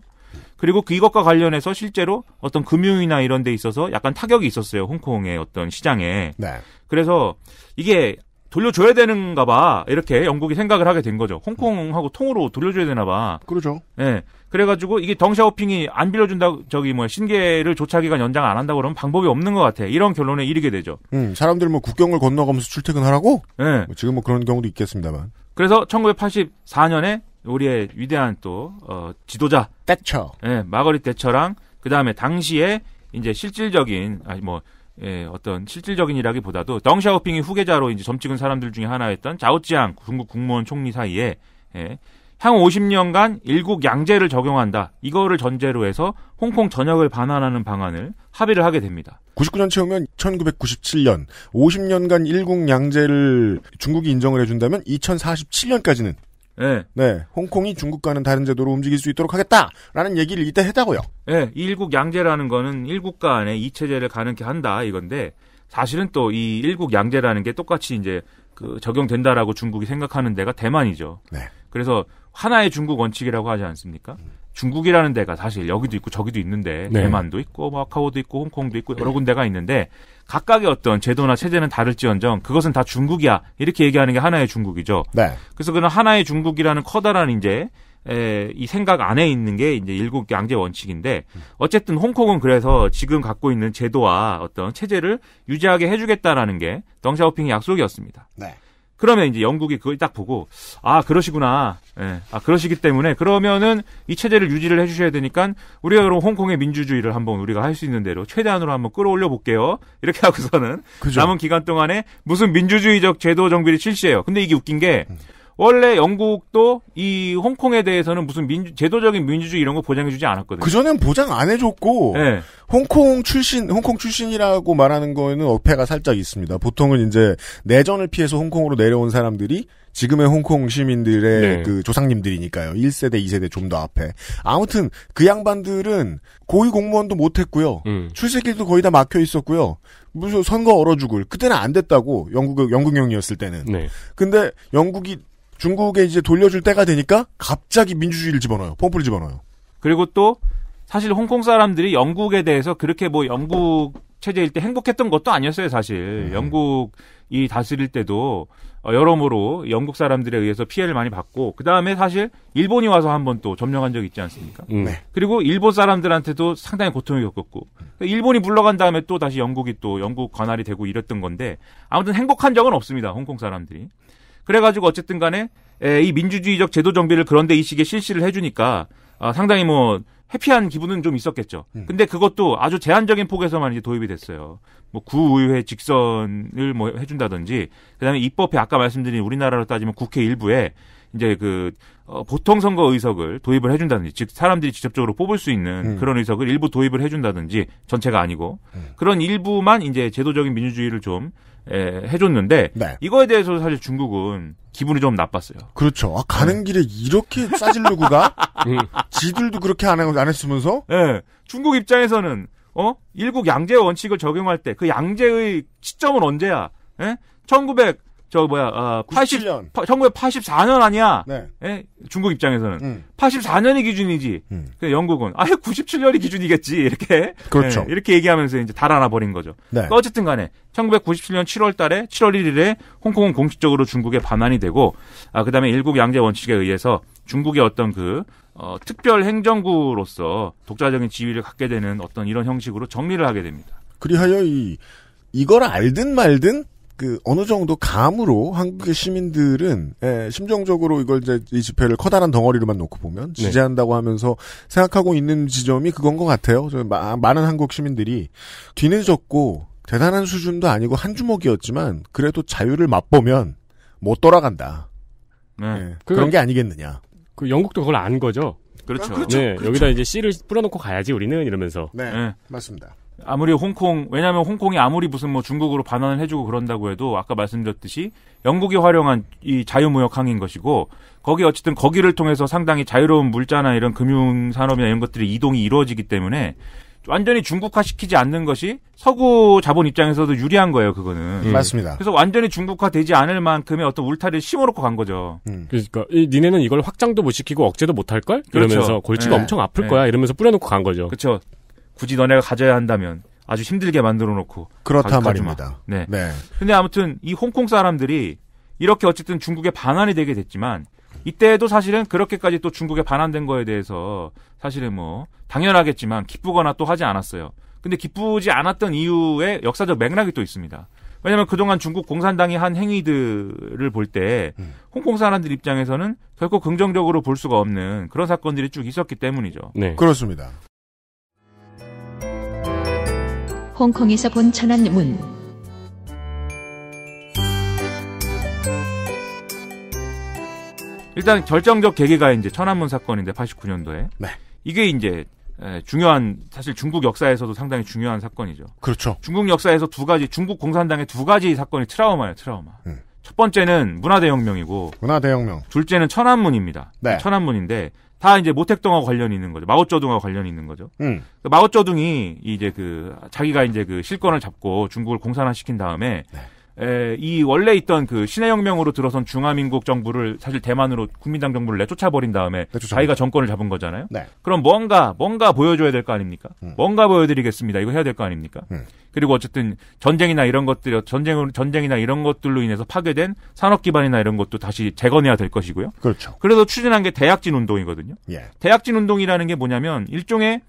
그리고 그 이것과 관련해서 실제로 어떤 금융이나 이런 데 있어서 약간 타격이 있었어요. 홍콩의 어떤 시장에. 네. 그래서 이게 돌려줘야 되는가 봐. 이렇게 영국이 생각을 하게 된 거죠. 홍콩하고 통으로 돌려줘야 되나 봐. 그러죠. 예. 네. 그래가지고 이게 덩샤오핑이 안 빌려준다, 저기 뭐 신계를 조차기간 연장 안 한다 그러면 방법이 없는 것 같아. 이런 결론에 이르게 되죠. 음, 사람들 뭐 국경을 건너가면서 출퇴근하라고? 예. 네. 뭐 지금 뭐 그런 경우도 있겠습니다만. 그래서 1984년에 우리의 위대한 또, 어, 지도자. 대처. 예, 네, 마거릿 대처랑 그 다음에 당시에 이제 실질적인, 아니 뭐, 예, 어떤 실질적인이라기보다도 덩샤오핑이 후계자로 이제 점 찍은 사람들 중에 하나였던 자오찌앙 중국 국무원 총리 사이에 예, 향후 50년간 일국 양제를 적용한다. 이거를 전제로 해서 홍콩 전역을 반환하는 방안을 합의를 하게 됩니다. 99년 채우면 1997년 50년간 일국 양제를 중국이 인정을 해준다면 2047년까지는 네. 네. 홍콩이 중국과는 다른 제도로 움직일 수 있도록 하겠다라는 얘기를 이때 했다고요. 네. 일국 양제라는 거는 일국 간에 이체제를 가능케 한다 이건데 사실은 또 이 일국 양제라는 게 똑같이 이제 그 적용된다라고 중국이 생각하는 데가 대만이죠. 네. 그래서 하나의 중국 원칙이라고 하지 않습니까? 중국이라는 데가 사실 여기도 있고 저기도 있는데 네. 대만도 있고 마카오도 뭐 있고 홍콩도 있고 여러 군데가 있는데 각각의 어떤 제도나 체제는 다를지언정 그것은 다 중국이야 이렇게 얘기하는 게 하나의 중국이죠. 네. 그래서 그런 하나의 중국이라는 커다란 이제 에, 이 생각 안에 있는 게 이제 일곱 양제 원칙인데 어쨌든 홍콩은 그래서 지금 갖고 있는 제도와 어떤 체제를 유지하게 해주겠다라는 게 덩샤오핑의 약속이었습니다. 네. 그러면 이제 영국이 그걸 딱 보고 아 그러시구나 예. 아 그러시기 때문에 그러면은 이 체제를 유지를 해주셔야 되니까 우리가 그럼 홍콩의 민주주의를 한번 우리가 할 수 있는 대로 최대한으로 한번 끌어올려 볼게요 <laughs> 이렇게 하고서는 그죠. 남은 기간 동안에 무슨 민주주의적 제도 정비를 실시해요 근데 이게 웃긴 게 음. 원래 영국도 이 홍콩에 대해서는 무슨 민주, 제도적인 민주주의 이런 거 보장해주지 않았거든요. 그전엔 보장 안 해줬고, 네. 홍콩 출신, 홍콩 출신이라고 말하는 거에는 어폐가 살짝 있습니다. 보통은 이제 내전을 피해서 홍콩으로 내려온 사람들이 지금의 홍콩 시민들의 네. 그 조상님들이니까요. 1세대, 2세대 좀 더 앞에. 아무튼 그 양반들은 고위 공무원도 못 했고요. 음. 출세길도 거의 다 막혀 있었고요. 무슨 선거 얼어 죽을. 그때는 안 됐다고 영국 영국령이었을 때는. 네. 근데 영국이 중국에 이제 돌려줄 때가 되니까 갑자기 민주주의를 집어넣어요. 펌프를 집어넣어요. 그리고 또 사실 홍콩 사람들이 영국에 대해서 그렇게 뭐 영국 체제일 때 행복했던 것도 아니었어요, 사실. 음. 영국이 다스릴 때도 어, 여러모로 영국 사람들에 의해서 피해를 많이 받고 그 다음에 사실 일본이 와서 한번 또 점령한 적 있지 않습니까? 음. 네. 그리고 일본 사람들한테도 상당히 고통을 겪었고 그러니까 일본이 물러간 다음에 또 다시 영국이 또 영국 관할이 되고 이랬던 건데 아무튼 행복한 적은 없습니다 홍콩 사람들이. 그래가지고 어쨌든 간에 이 민주주의적 제도 정비를 그런데 이 시기에 실시를 해주니까 아, 상당히 뭐 해피한 기분은 좀 있었겠죠. 음. 근데 그것도 아주 제한적인 폭에서만 이제 도입이 됐어요. 뭐 구의회 직선을 뭐 해준다든지, 그다음에 입법회 아까 말씀드린 우리나라로 따지면 국회 일부에 이제 그 어, 보통 선거 의석을 도입을 해준다든지, 즉 사람들이 직접적으로 뽑을 수 있는 음. 그런 의석을 일부 도입을 해준다든지 전체가 아니고 음. 그런 일부만 이제 제도적인 민주주의를 좀 에, 예, 해줬는데 네. 이거에 대해서 사실 중국은 기분이 좀 나빴어요. 그렇죠. 아, 가는 네. 길에 이렇게 싸질르고 가? <laughs> 지들도 그렇게 안, 안 했으면서? 예. 중국 입장에서는 어 일국 양제 원칙을 적용할 때 그 양제의 시점은 언제야? 예? 1900저 뭐야 어, 80, 97년. 1984년 아니야? 네. 예? 중국 입장에서는 음. 84년이 기준이지. 음. 그 영국은 아예 97년이 기준이겠지 이렇게 그렇죠. 예, 이렇게 얘기하면서 이제 달아나 버린 거죠. 네. 그 어쨌든간에 1997년 7월달에 7월 1일에 홍콩은 공식적으로 중국의 반환이 되고 아 그다음에 일국 양제 원칙에 의해서 중국의 어떤 그 어, 특별 행정구로서 독자적인 지위를 갖게 되는 어떤 이런 형식으로 정리를 하게 됩니다. 그리하여 이 이걸 알든 말든 그 어느 정도 감으로 한국의 시민들은 예, 심정적으로 이걸 이제 이 집회를 커다란 덩어리로만 놓고 보면 네. 지지한다고 하면서 생각하고 있는 지점이 그건 것 같아요. 마, 많은 한국 시민들이 뒤늦었고 대단한 수준도 아니고 한 주먹이었지만 그래도 자유를 맛보면 못 돌아간다. 네. 예, 그, 그런 게 아니겠느냐. 그 영국도 그걸 안 거죠. 그렇죠. 아, 그렇죠. 네, 그렇죠. 여기다 이제 씨를 뿌려놓고 가야지 우리는 이러면서. 네. 네. 맞습니다. 아무리 홍콩 왜냐하면 홍콩이 아무리 무슨 뭐 중국으로 반환을 해주고 그런다고 해도 아까 말씀드렸듯이 영국이 활용한 이 자유무역 항인 것이고 거기 어쨌든 거기를 통해서 상당히 자유로운 물자나 이런 금융 산업이나 이런 것들이 이동이 이루어지기 때문에 완전히 중국화시키지 않는 것이 서구 자본 입장에서도 유리한 거예요, 그거는. 음. 음. 맞습니다. 그래서 완전히 중국화되지 않을 만큼의 어떤 울타리를 심어놓고 간 거죠. 음. 그러니까 이, 니네는 이걸 확장도 못 시키고 억제도 못 할 걸? 그러면서 그렇죠. 골치가 네. 엄청 아플 네. 거야 이러면서 뿌려놓고 간 거죠. 그렇죠. 굳이 너네가 가져야 한다면 아주 힘들게 만들어 놓고 그렇다 말입니다. 네. 네. 근데 아무튼 이 홍콩 사람들이 이렇게 어쨌든 중국에 반환이 되게 됐지만 이때도 사실은 그렇게까지 또 중국에 반환된 거에 대해서 사실은 뭐 당연하겠지만 기쁘거나 또 하지 않았어요. 근데 기쁘지 않았던 이유의 역사적 맥락이 또 있습니다. 왜냐하면 그동안 중국 공산당이 한 행위들을 볼때 음. 홍콩 사람들 입장에서는 결코 긍정적으로 볼 수가 없는 그런 사건들이 쭉 있었기 때문이죠. 네. 그렇습니다. 홍콩에서 본 천안문 일단 결정적 계기가 이제 천안문 사건인데 89년도에 네. 이게 이제 중요한 사실 중국 역사에서도 상당히 중요한 사건이죠. 그렇죠. 중국 역사에서 두 가지 중국 공산당의 두 가지 사건이 트라우마예요. 트라우마. 음. 첫 번째는 문화대혁명이고 문화대혁명. 둘째는 천안문입니다. 네. 천안문인데 다 이제 모택동하고 관련이 있는 거죠. 마오쩌둥하고 관련이 있는 거죠. 음. 그 마오쩌둥이 이제 그 자기가 이제 그 실권을 잡고 중국을 공산화시킨 다음에 네. 에, 이 원래 있던 그 신해혁명으로 들어선 중화민국 정부를 사실 대만으로 국민당 정부를 내쫓아버린 다음에 내쫓아버린 자기가 정권을 잡은 거잖아요. 네. 그럼 뭔가 뭔가 보여줘야 될 거 아닙니까? 음. 뭔가 보여드리겠습니다. 이거 해야 될 거 아닙니까? 음. 그리고 어쨌든 전쟁이나 이런 것들 전쟁 전쟁이나 이런 것들로 인해서 파괴된 산업 기반이나 이런 것도 다시 재건해야 될 것이고요. 그렇죠. 그래서 추진한 게 대약진 운동이거든요. 예. 대약진 운동이라는 게 뭐냐면 일종의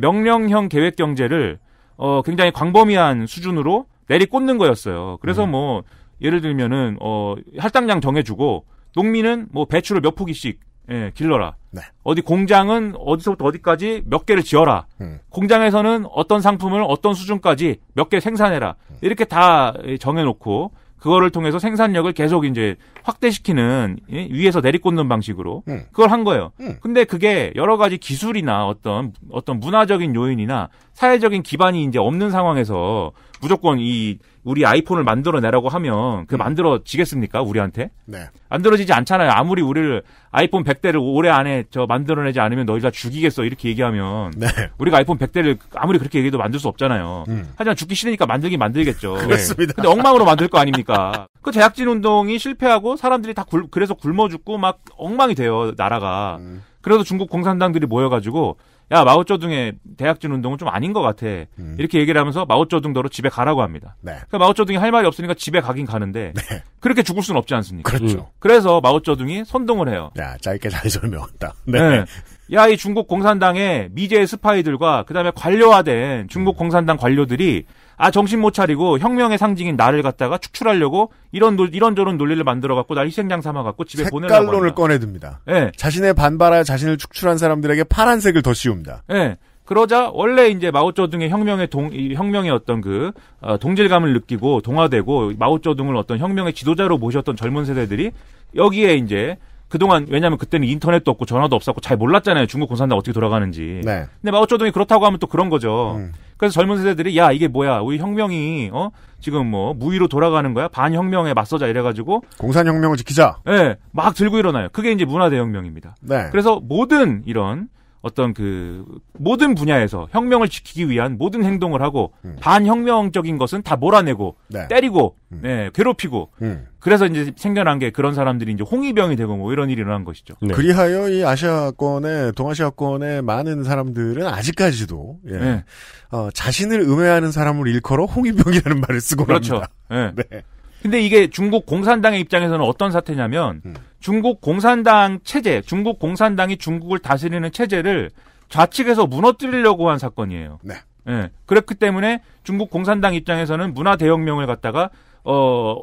명령형 계획 경제를 어, 굉장히 광범위한 수준으로 내리꽂는 거였어요. 그래서 음. 뭐 예를 들면은 어 할당량 정해주고 농민은 뭐 배추를 몇 포기씩 예, 길러라. 네. 어디 공장은 어디서부터 어디까지 몇 개를 지어라. 음. 공장에서는 어떤 상품을 어떤 수준까지 몇 개 생산해라. 음. 이렇게 다 예, 정해놓고 그거를 통해서 생산력을 계속 이제 확대시키는 예? 위에서 내리꽂는 방식으로 음. 그걸 한 거예요. 음. 근데 그게 여러 가지 기술이나 어떤 어떤 문화적인 요인이나 사회적인 기반이 이제 없는 상황에서 무조건 이 우리 아이폰을 만들어내라고 하면 그 음. 만들어지겠습니까 우리한테? 네. 만들어지지 않잖아요. 아무리 우리를 아이폰 100대를 올해 안에 저 만들어내지 않으면 너희 다 죽이겠어 이렇게 얘기하면 네. 우리가 아이폰 100대를 아무리 그렇게 얘기해도 만들 수 없잖아요. 음. 하지만 죽기 싫으니까 만들긴 만들겠죠. <laughs> 그렇습니다. 근데 엉망으로 만들 거 아닙니까? 그 제약진 운동이 실패하고 사람들이 다 굴, 그래서 굶어 죽고 막 엉망이 돼요 나라가. 음. 그래서 중국 공산당들이 모여가지고 야 마오쩌둥의 대학진 운동은 좀 아닌 것 같아 음. 이렇게 얘기를 하면서 마오쩌둥도로 집에 가라고 합니다. 네. 그러니까 마오쩌둥이 할 말이 없으니까 집에 가긴 가는데 네. 그렇게 죽을 수는 없지 않습니까? 그렇죠. 음. 그래서 마오쩌둥이 선동을 해요. 야 짧게 잘 설명한다. 네. 네. 야이 중국 공산당의 미제 스파이들과 그다음에 관료화된 중국 음. 공산당 관료들이 아 정신 못 차리고 혁명의 상징인 나를 갖다가 축출하려고 이런 노, 이런저런 논리를 만들어 갖고 날 희생양 삼아 갖고 집에 보내라고 색깔론을 꺼내듭니다. 예. 네. 자신의 반발하여 자신을 축출한 사람들에게 파란색을 더 씌웁니다. 예. 네. 그러자 원래 이제 마오쩌둥의 혁명의 동 혁명의 어떤 그 어, 동질감을 느끼고 동화되고 마오쩌둥을 어떤 혁명의 지도자로 모셨던 젊은 세대들이 여기에 이제 그동안 왜냐하면 그때는 인터넷도 없고 전화도 없었고 잘 몰랐잖아요. 중국 공산당 어떻게 돌아가는지. 네. 근데 마오쩌둥이 그렇다고 하면 또 그런 거죠. 음. 그래서 젊은 세대들이 야 이게 뭐야 우리 혁명이 어 지금 뭐 무위로 돌아가는 거야 반혁명에 맞서자 이래가지고 공산혁명을 지키자. 예, 네, 막 들고 일어나요. 그게 이제 문화대혁명입니다. 네. 그래서 모든 이런 어떤 그 모든 분야에서 혁명을 지키기 위한 모든 행동을 하고 음. 반혁명적인 것은 다 몰아내고 네. 때리고 음. 네, 괴롭히고 음. 그래서 이제 생겨난 게 그런 사람들이 이제 홍위병이 되고 뭐 이런 일이 일어난 것이죠. 네. 그리하여 이 아시아권의 동아시아권의 많은 사람들은 아직까지도 예, 네. 어, 자신을 음해하는 사람을 일컬어 홍위병이라는 말을 쓰고 그렇죠. 합니다. 네. <laughs> 네. 근데 이게 중국 공산당의 입장에서는 어떤 사태냐면 음. 중국 공산당 체제, 중국 공산당이 중국을 다스리는 체제를 좌측에서 무너뜨리려고 한 사건이에요. 네. 예. 그렇기 때문에 중국 공산당 입장에서는 문화 대혁명을 갖다가 어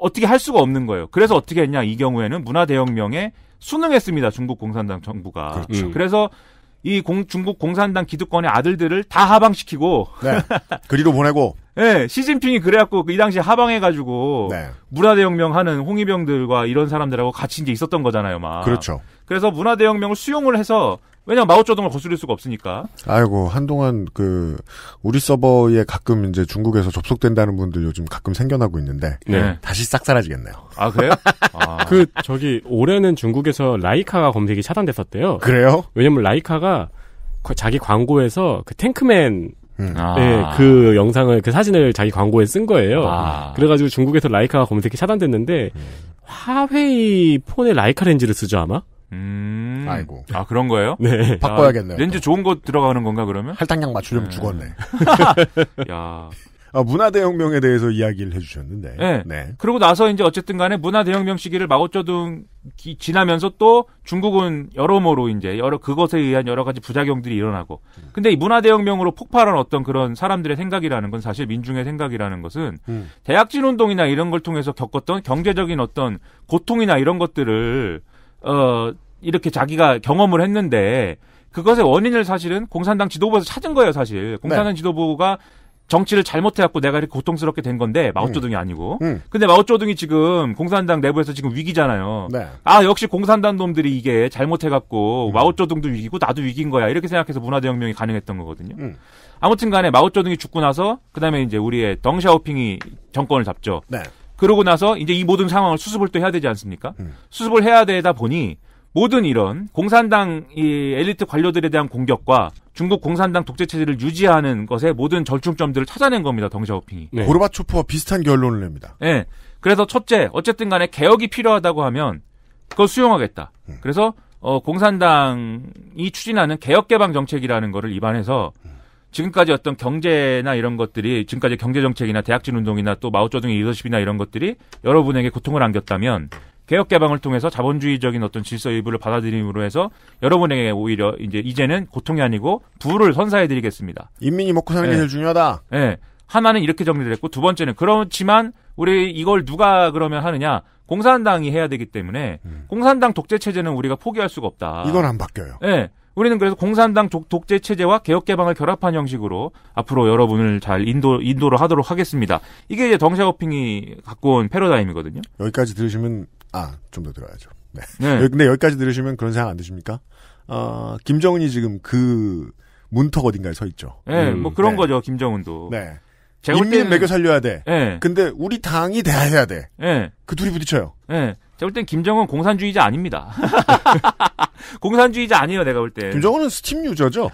어떻게 할 수가 없는 거예요. 그래서 어떻게 했냐 이 경우에는 문화 대혁명에 순응했습니다. 중국 공산당 정부가. 그렇죠. 음. 그래서 이 공, 중국 공산당 기득권의 아들들을 다 하방시키고 네. 그리로 보내고 네, <laughs> 시진핑이 그래갖고 그 이 당시 하방해가지고 네. 문화대혁명하는 홍위병들과 이런 사람들하고 같이 이제 있었던 거잖아요, 막. 그렇죠. 그래서 문화대혁명을 수용을 해서 왜냐면 마오쩌둥을 거스릴 수가 없으니까. 아이고 한동안 그 우리 서버에 가끔 이제 중국에서 접속된다는 분들 요즘 가끔 생겨나고 있는데 네. 다시 싹 사라지겠네요. 아 그래요? <laughs> 아. 그 저기 올해는 중국에서 라이카가 검색이 차단됐었대요. 그래요? 왜냐면 라이카가 자기 광고에서 그 탱크맨 음. 아. 예, 그 영상을 그 사진을 자기 광고에 쓴 거예요. 아. 그래가지고 중국에서 라이카가 검색이 차단됐는데 음. 화웨이 폰에 라이카 렌즈를 쓰죠 아마? 음. 아이고. 아, 그런 거예요? 네. 아, 바꿔야겠네요. 렌즈 좋은 거 들어가는 건가, 그러면? 할당량 맞추려면 네. 죽었네. <laughs> 야. 아, 문화대혁명에 대해서 이야기를 해주셨는데. 네. 네. 그러고 나서 이제 어쨌든 간에 문화대혁명 시기를 마오쩌둥 지나면서 또 중국은 여러모로 이제 여러, 그것에 의한 여러 가지 부작용들이 일어나고. 음. 근데 이 문화대혁명으로 폭발한 어떤 그런 사람들의 생각이라는 건 사실 민중의 생각이라는 것은 음. 대학진 운동이나 이런 걸 통해서 겪었던 경제적인 어떤 고통이나 이런 것들을 어 이렇게 자기가 경험을 했는데 그것의 원인을 사실은 공산당 지도부에서 찾은 거예요, 사실. 네. 공산당 네. 지도부가 정치를 잘못해갖고 내가 이렇게 고통스럽게 된 건데 마오쩌둥이 음. 아니고. 음. 근데 마오쩌둥이 지금 공산당 내부에서 지금 위기잖아요. 네. 아 역시 공산당 놈들이 이게 잘못해갖고 음. 마오쩌둥도 위기고 나도 위기인 거야 이렇게 생각해서 문화대혁명이 가능했던 거거든요. 음. 아무튼간에 마오쩌둥이 죽고 나서 그다음에 이제 우리의 덩샤오핑이 정권을 잡죠. 네. 그러고 나서 이제 이 모든 상황을 수습을 또 해야 되지 않습니까? 음. 수습을 해야 되다 보니 모든 이런 공산당 이 엘리트 관료들에 대한 공격과 중국 공산당 독재 체제를 유지하는 것에 모든 절충점들을 찾아낸 겁니다. 덩샤오핑이. 네. 고르바초프와 비슷한 결론을 냅니다. 네. 그래서 첫째, 어쨌든 간에 개혁이 필요하다고 하면 그걸 수용하겠다. 음. 그래서 어 공산당이 추진하는 개혁 개방 정책이라는 거를 입안해서 음. 지금까지 어떤 경제나 이런 것들이 지금까지 경제 정책이나 대학진 운동이나 또 마오쩌둥의 리더십이나 이런 것들이 여러분에게 고통을 안겼다면 개혁 개방을 통해서 자본주의적인 어떤 질서 일부를 받아들임으로 해서 여러분에게 오히려 이제 이제는 고통이 아니고 부를 선사해 드리겠습니다. 인민이 먹고 사는 네. 게 예. 제일 중요하다. 네. 하나는 이렇게 정리됐고 두 번째는 그렇지만 우리 이걸 누가 그러면 하느냐? 공산당이 해야 되기 때문에 음. 공산당 독재 체제는 우리가 포기할 수가 없다. 이건 안 바뀌어요. 네. 우리는 그래서 공산당 독재 체제와 개혁 개방을 결합한 형식으로 앞으로 여러분을 잘 인도 인도를 하도록 하겠습니다. 이게 이제 덩샤오핑이 갖고 온 패러다임이거든요. 여기까지 들으시면 아 좀 더 들어야죠. 네. 네. <laughs> 근데 여기까지 들으시면 그런 생각 안 드십니까? 어, 김정은이 지금 그 문턱 어딘가에 서 있죠. 네, 음. 뭐 그런 네. 거죠. 김정은도. 네. 인민 때는... 먹여 살려야 돼. 네. 근데 우리 당이 대해야 돼. 네. 그 둘이 부딪혀요. 네. 제가 볼땐 김정은 공산주의자 아닙니다. <laughs> 공산주의자 아니에요, 내가 볼 때. 김정은은 스팀 유저죠?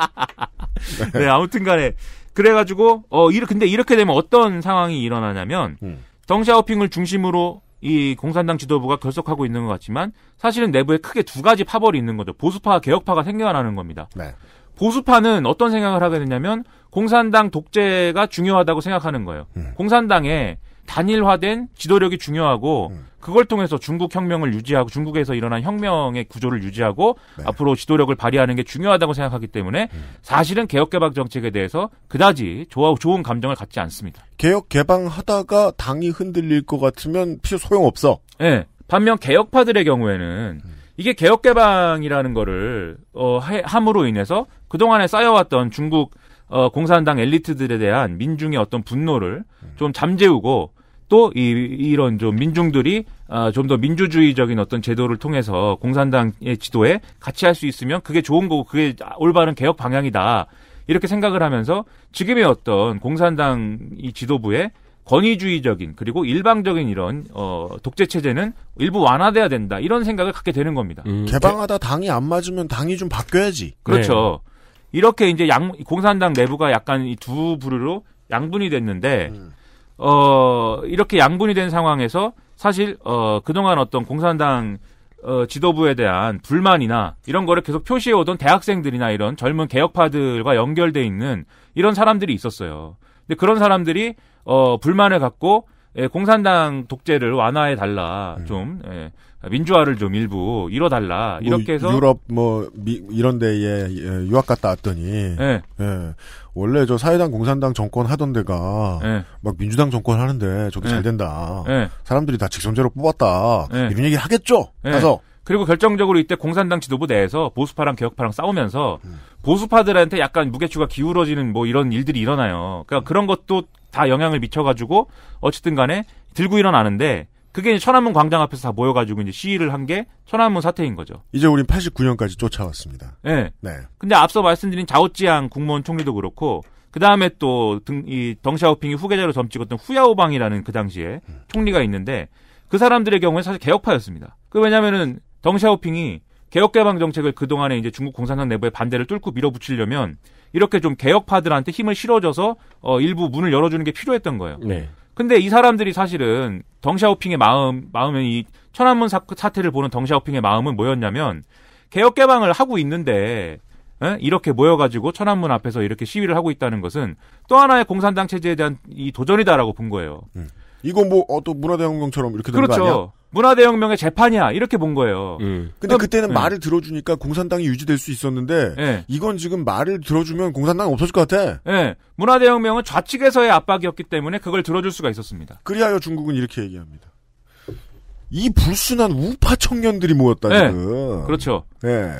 <laughs> 네, 아무튼 간에. 그래가지고, 어, 이렇 근데 이렇게 되면 어떤 상황이 일어나냐면, 음. 덩샤오핑을 중심으로 이 공산당 지도부가 결속하고 있는 것 같지만, 사실은 내부에 크게 두 가지 파벌이 있는 거죠. 보수파와 개혁파가 생겨나는 겁니다. 네. 보수파는 어떤 생각을 하게 되냐면, 공산당 독재가 중요하다고 생각하는 거예요. 음. 공산당에 단일화된 지도력이 중요하고 음. 그걸 통해서 중국 혁명을 유지하고 중국에서 일어난 혁명의 구조를 유지하고 네. 앞으로 지도력을 발휘하는 게 중요하다고 생각하기 때문에 음. 사실은 개혁개방 정책에 대해서 그다지 좋아, 좋은 감정을 갖지 않습니다. 개혁개방하다가 당이 흔들릴 것 같으면 필요 소용없어. 네. 반면 개혁파들의 경우에는 음. 이게 개혁개방이라는 거를 어, 함으로 인해서 그동안에 쌓여왔던 중국 어, 공산당 엘리트들에 대한 민중의 어떤 분노를 좀 잠재우고 또 이, 이런 좀 민중들이 어, 좀 더 민주주의적인 어떤 제도를 통해서 공산당의 지도에 같이 할 수 있으면 그게 좋은 거고 그게 올바른 개혁 방향이다. 이렇게 생각을 하면서 지금의 어떤 공산당 이 지도부의 권위주의적인 그리고 일방적인 이런 어 독재 체제는 일부 완화돼야 된다 이런 생각을 갖게 되는 겁니다. 음. 개방하다 당이 안 맞으면 당이 좀 바뀌어야지. 그렇죠. 네. 이렇게 이제 양 공산당 내부가 약간 이 두 부류로 양분이 됐는데 음. 어 이렇게 양분이 된 상황에서 사실 어 그동안 어떤 공산당 어, 지도부에 대한 불만이나 이런 거를 계속 표시해오던 대학생들이나 이런 젊은 개혁파들과 연결돼 있는 이런 사람들이 있었어요. 근데 그런 사람들이 어, 불만을 갖고 예, 공산당 독재를 완화해 달라 음. 좀 예, 민주화를 좀 일부 이뤄 달라 뭐 이렇게 해서 유럽 뭐 미, 이런 데에 예, 유학 갔다 왔더니 예. 예. 원래 저 사회당 공산당 정권 하던 데가 예. 막 민주당 정권 하는데 저게 예. 잘 된다 예. 사람들이 다 직선제로 뽑았다 이런 얘기 하겠죠 가서 그리고 결정적으로 이때 공산당 지도부 내에서 보수파랑 개혁파랑 싸우면서 음. 보수파들한테 약간 무게추가 기울어지는 뭐 이런 일들이 일어나요. 그러니까 그런 것도 다 영향을 미쳐가지고 어쨌든 간에 들고 일어나는데 그게 이제 천안문 광장 앞에서 다 모여가지고 이제 시위를 한 게 천안문 사태인 거죠. 이제 우린 89년까지 쫓아왔습니다. 네. 네. 근데 앞서 말씀드린 자오찌양 국무원 총리도 그렇고 그 다음에 또 등 이 덩샤오핑이 후계자로 점찍었던 후야오방이라는 그 당시에 음. 총리가 있는데 그 사람들의 경우에 사실 개혁파였습니다. 그 왜냐면은 덩샤오핑이 개혁개방 정책을 그동안에 이제 중국 공산당 내부의 반대를 뚫고 밀어붙이려면 이렇게 좀 개혁파들한테 힘을 실어줘서 어, 일부 문을 열어주는 게 필요했던 거예요. 네. 근데 이 사람들이 사실은 덩샤오핑의 마음, 마음은 이 천안문 사, 태를 보는 덩샤오핑의 마음은 뭐였냐면 개혁 개방을 하고 있는데 에? 어? 이렇게 모여가지고 천안문 앞에서 이렇게 시위를 하고 있다는 것은 또 하나의 공산당 체제에 대한 이 도전이다라고 본 거예요. 음. 이거 뭐 어, 또 문화대혁명처럼 이렇게 되는 그렇죠. 거 아니야? 문화대혁명의 재판이야 이렇게 본 거예요. 음. 근데 그러 그때는 음. 말을 들어주니까 공산당이 유지될 수 있었는데 네. 이건 지금 말을 들어주면 공산당 이 없어질 것 같아. 네. 문화대혁명은 좌측에서의 압박이었기 때문에 그걸 들어줄 수가 있었습니다. 그리하여 중국은 이렇게 얘기합니다. 이 불순한 우파 청년들이 모였다 네. 지금. 그렇죠. 네.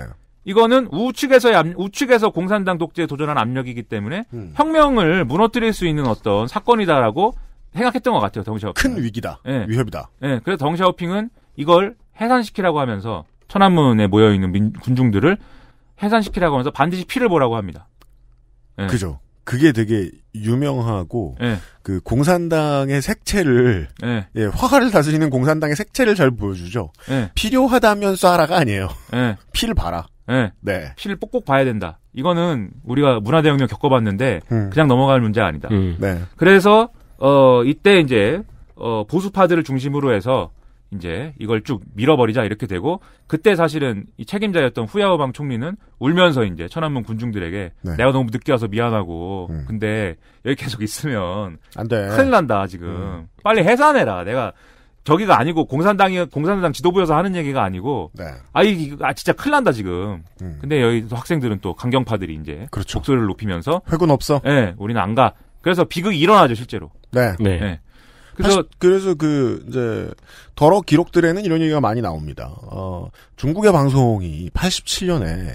이거는 우측에서의 압, 우측에서 공산당 독재에 도전한 압력이기 때문에 음. 혁명을 무너뜨릴 수 있는 어떤 사건이다라고 생각했던 것 같아요. 덩샤오핑. 큰 위기다. 예. 위협이다. 예. 그래서 덩샤오핑은 이걸 해산시키라고 하면서 천안문에 모여 있는 군중들을 해산시키라고 하면서 반드시 피를 보라고 합니다. 예. 그죠. 그게 되게 유명하고 예. 그 공산당의 색채를 예. 예, 화가를 다스리는 공산당의 색채를 잘 보여주죠. 예. 필요하다면 쏴라가 아니에요. 예. 피를 봐라. 예. 네. 피를 꼭꼭 봐야 된다. 이거는 우리가 문화대혁명 겪어봤는데 음. 그냥 넘어갈 문제 아니다. 음. 네. 그래서 어, 이때 이제 어, 보수파들을 중심으로 해서 이제 이걸 쭉 밀어버리자 이렇게 되고 그때 사실은 이 책임자였던 후야오방 총리는 울면서 이제 천안문 군중들에게 네. 내가 너무 늦게 와서 미안하고 음. 근데 여기 계속 있으면 안돼 큰일 난다 지금 음. 빨리 해산해라 내가 저기가 아니고 공산당이 공산당 지도부여서 하는 얘기가 아니고 네. 아이 아 진짜 큰일 난다 지금 음. 근데 여기 학생들은 또 강경파들이 이제 그렇죠. 목소리를 높이면서 회군 없어 예 네, 우리는 안가 그래서 비극이 일어나죠 실제로. 네. 네. 네. 그래서 사실, 그래서 그 이제 더러 기록들에는 이런 얘기가 많이 나옵니다. 어, 중국의 방송이 87년에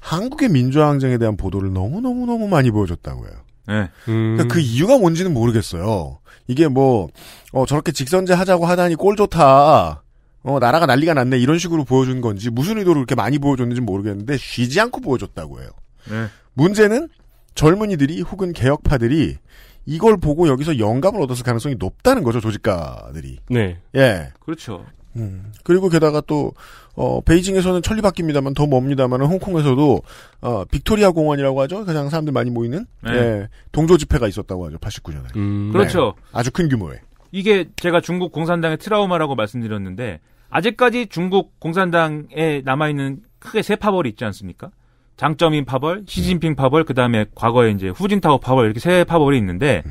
한국의 민주화 항쟁에 대한 보도를 너무 너무 너무 많이 보여줬다고요. 네. 음... 그러니까 그 이유가 뭔지는 모르겠어요. 이게 뭐 어, 저렇게 직선제 하자고 하다니 꼴 좋다. 어, 나라가 난리가 났네. 이런 식으로 보여준 건지, 무슨 의도로 그렇게 많이 보여줬는지 모르겠는데, 쉬지 않고 보여줬다고 해요. 네. 문제는, 젊은이들이 혹은 개혁파들이 이걸 보고 여기서 영감을 얻었을 가능성이 높다는 거죠 조직가들이. 네. 예. 그렇죠. 음. 그리고 게다가 또, 어, 베이징에서는 천리바퀴입니다만 더 멉니다만은 홍콩에서도, 어, 빅토리아 공원이라고 하죠. 가장 사람들 많이 모이는, 네. 예, 동조 집회가 있었다고 하죠. 89년에. 음. 네. 그렇죠. 아주 큰규모의 이게 제가 중국 공산당의 트라우마라고 말씀드렸는데, 아직까지 중국 공산당에 남아있는 크게 세 파벌이 있지 않습니까? 장점인 파벌, 시진핑 파벌, 그 다음에 과거에 이제 후진타오 파벌 이렇게 세 파벌이 있는데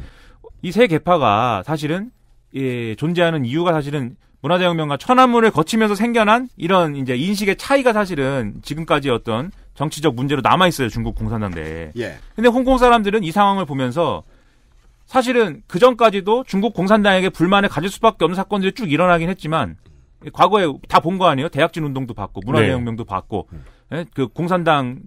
이 세 개파가 사실은 예, 존재하는 이유가 사실은 문화대혁명과 천안문을 거치면서 생겨난 이런 이제 인식의 차이가 사실은 지금까지 어떤 정치적 문제로 남아 있어요 중국 공산당 내에. 예. 근데 홍콩 사람들은 이 상황을 보면서 사실은 그 전까지도 중국 공산당에게 불만을 가질 수밖에 없는 사건들이 쭉 일어나긴 했지만 과거에 다 본 거 아니에요? 대학진 운동도 봤고 문화대혁명도 네. 봤고 네. 예? 그 공산당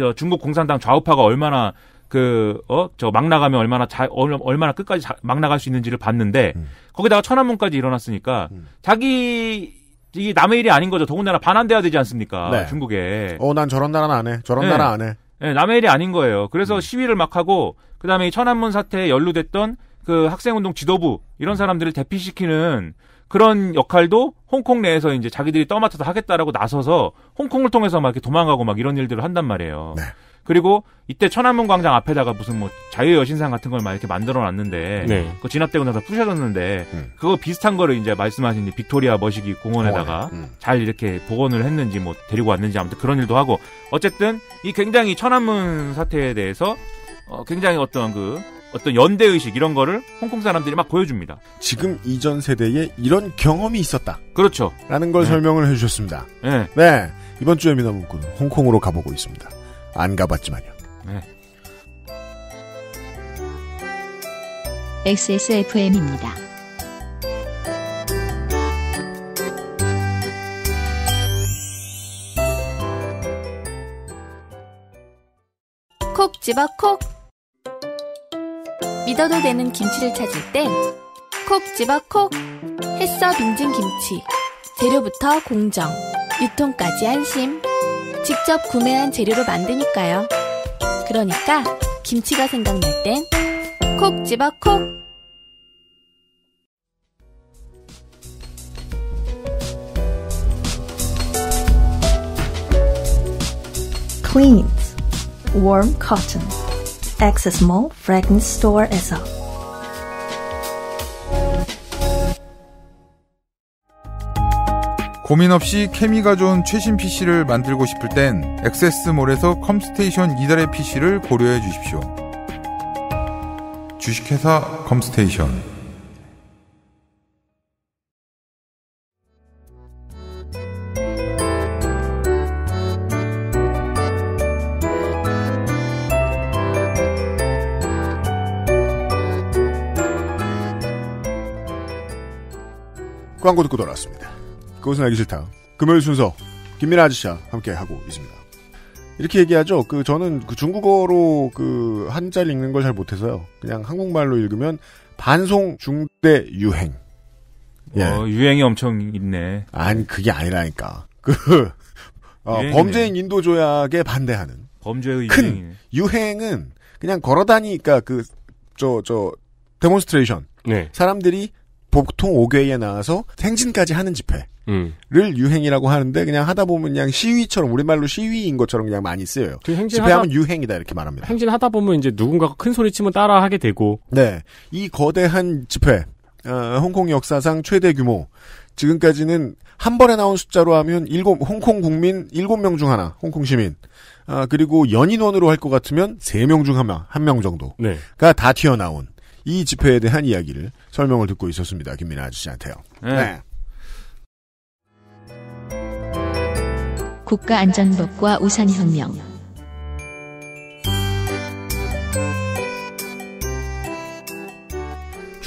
어, 중국 공산당 좌우파가 얼마나 그 어 저 막 나가면 얼마나 자 얼마나 끝까지 자, 막 나갈 수 있는지를 봤는데 음. 거기다가 천안문까지 일어났으니까 음. 자기 이게 남의 일이 아닌 거죠. 더군다나 반환돼야 되지 않습니까? 네. 중국에. 어, 난 저런 나라는 안 해. 저런 네. 나라 안 해. 네, 남의 일이 아닌 거예요. 그래서 음. 시위를 막 하고 그다음에 이 천안문 사태에 연루됐던 그 학생운동 지도부 이런 음. 사람들을 대피시키는 그런 역할도 홍콩 내에서 이제 자기들이 떠맡아서 하겠다라고 나서서 홍콩을 통해서 막 이렇게 도망가고 막 이런 일들을 한단 말이에요. 네. 그리고 이때 천안문 광장 앞에다가 무슨 뭐 자유 여신상 같은 걸 막 이렇게 만들어 놨는데 네. 그 진압되고 나서 부셔졌는데 음. 그거 비슷한 거를 이제 말씀하신 빅토리아 머시기 공원에다가 음. 잘 이렇게 복원을 했는지 뭐 데리고 왔는지 아무튼 그런 일도 하고 어쨌든 이 굉장히 천안문 사태에 대해서 어 굉장히 어떤 그 어떤 연대 의식 이런 거를 홍콩 사람들이 막 보여줍니다. 지금 이전 세대에 이런 경험이 있었다. 그렇죠. 라는 걸 네. 설명을 해주셨습니다. 네. 네. 이번 주에 미나문군 홍콩으로 가보고 있습니다. 안 가봤지만요. 네. XSFM입니다. 콕 집어 콕. 믿어도 되는 김치를 찾을 땐 콕 집어 콕! 했어 빙진 김치. 재료부터 공정, 유통까지 안심. 직접 구매한 재료로 만드니까요. 그러니까 김치가 생각날 땐 콕 집어 콕! c l e a n warm cotton. 엑스몰 프레그런스 스토어에서 고민 없이 케미가 좋은 최신 PC를 만들고 싶을 땐 액세스몰에서 컴스테이션 이달의 PC를 고려해 주십시오. 주식회사 컴스테이션 광고 듣고 돌아왔습니다. 그것은 알기 싫다. 금요일 순서 김민아 아저씨와 함께 하고 있습니다. 이렇게 얘기하죠. 그 저는 그 중국어로 그 한자를 읽는 걸 잘 못해서요. 그냥 한국말로 읽으면 반송 중대 유행. 어, 예. 어, 유행이 엄청 있네. 아니 그게 아니라니까. 그 어, 범죄인 인도 조약에 반대하는 범죄의 큰 유행이네. 유행은 그냥 걸어다니까 니그저저 데몬스트레이션. 네. 사람들이 보통 5개에 나와서 생진까지 하는 집회를 음. 유행이라고 하는데 그냥 하다 보면 그냥 시위처럼 우리말로 시위인 것처럼 그냥 많이 쓰여요. 그 집회하면 유행이다 이렇게 말합니다. 행진하다 보면 이제 누군가가 큰 소리 치면 따라하게 되고 네. 이 거대한 집회 어, 홍콩 역사상 최대 규모 지금까지는 한 번에 나온 숫자로 하면 일곱 홍콩 국민 7명 중 하나 홍콩 시민 아, 그리고 연인원으로 할 것 같으면 3명 중 하나 한명 정도가 네. 다 튀어나온 이 집회에 대한 이야기를 설명을 듣고 있었습니다. 김민아 아저씨한테요. 네. 네. 국가안전법과 우산혁명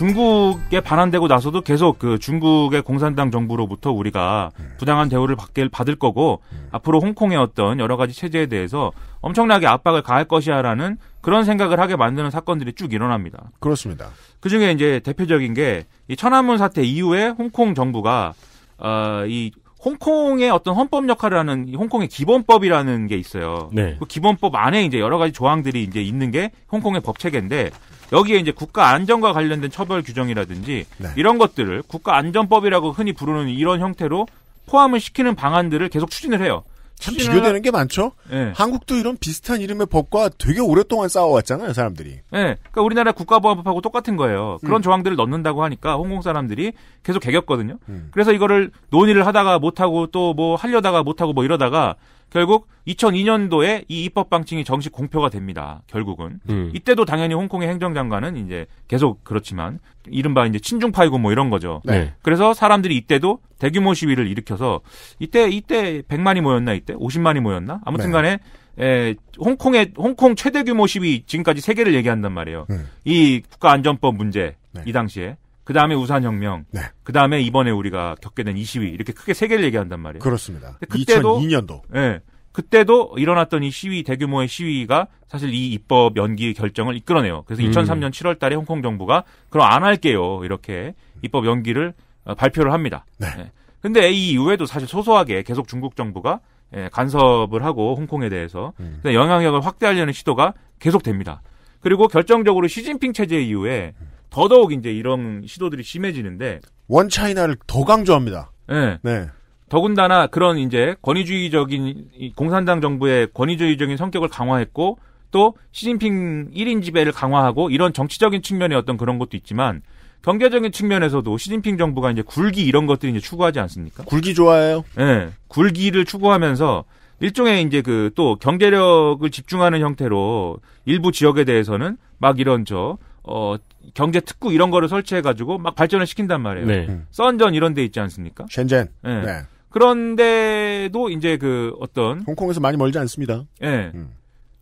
중국에 반환되고 나서도 계속 그 중국의 공산당 정부로부터 우리가 음. 부당한 대우를 받길 받을 거고 음. 앞으로 홍콩의 어떤 여러 가지 체제에 대해서 엄청나게 압박을 가할 것이야라는 그런 생각을 하게 만드는 사건들이 쭉 일어납니다. 그렇습니다. 그 중에 이제 대표적인 게 이 천안문 사태 이후에 홍콩 정부가 어이 홍콩의 어떤 헌법 역할을 하는 홍콩의 기본법이라는 게 있어요. 네. 그 기본법 안에 이제 여러 가지 조항들이 이제 있는 게 홍콩의 법 체계인데 여기에 이제 국가 안전과 관련된 처벌 규정이라든지 네. 이런 것들을 국가 안전법이라고 흔히 부르는 이런 형태로 포함을 시키는 방안들을 계속 추진을 해요. 참 비교되는 게 많죠. 네. 한국도 이런 비슷한 이름의 법과 되게 오랫동안 싸워왔잖아요, 사람들이. 네, 그러니까 우리나라 국가보안법하고 똑같은 거예요. 그런 음. 조항들을 넣는다고 하니까 홍콩 사람들이 계속 개겼거든요. 음. 그래서 이거를 논의를 하다가 못하고 또 뭐 하려다가 못하고 뭐 이러다가 결국 2002년도에 이 입법 방침이 정식 공표가 됩니다. 결국은 음. 이때도 당연히 홍콩의 행정장관은 이제 계속 그렇지만 이른바 이제 친중파이고 뭐 이런 거죠. 네. 네. 그래서 사람들이 이때도 대규모 시위를 일으켜서 이때 이때 100만이 모였나 이때 50만이 모였나 아무튼간에 네. 에, 홍콩의 홍콩 최대 규모 시위 지금까지 세계를 얘기한단 말이에요. 네. 이 국가안전법 문제 네. 이 당시에 그 다음에 우산혁명, 네. 그 다음에 이번에 우리가 겪게 된 20위 이렇게 크게 세 개를 얘기한단 말이에요. 그렇습니다. 그때도 2002년도. 예. 네, 그때도 일어났던 이 시위 대규모의 시위가 사실 이 입법 연기 결정을 이끌어내요. 그래서 음. 2003년 7월달에 홍콩 정부가 그럼 안 할게요 이렇게 입법 연기를 어, 발표를 합니다. 네. 네. 근데 이 이후에도 사실 소소하게 계속 중국 정부가 예, 간섭을 하고 홍콩에 대해서 음. 영향력을 확대하려는 시도가 계속됩니다. 그리고 결정적으로 시진핑 체제 이후에 음. 더더욱 이제 이런 시도들이 심해지는데 원차이나를 더 강조합니다. 네. 네. 더군다나 그런 이제 권위주의적인 공산당 정부의 권위주의적인 성격을 강화했고 또 시진핑 1인 지배를 강화하고 이런 정치적인 측면의 어떤 그런 것도 있지만 경제적인 측면에서도 시진핑 정부가 이제 굴기 이런 것들이 이제 추구하지 않습니까? 굴기 좋아해요? 예. 네, 굴기를 추구하면서 일종의 이제 그 또 경제력을 집중하는 형태로 일부 지역에 대해서는 막 이런 저 어, 경제 특구 이런 거를 설치해가지고 막 발전을 시킨단 말이에요. 네. 썬전 음. 이런 데 있지 않습니까? 셴젠. 네. 네. 그런데도 이제 그 어떤 홍콩에서 많이 멀지 않습니다. 예. 음.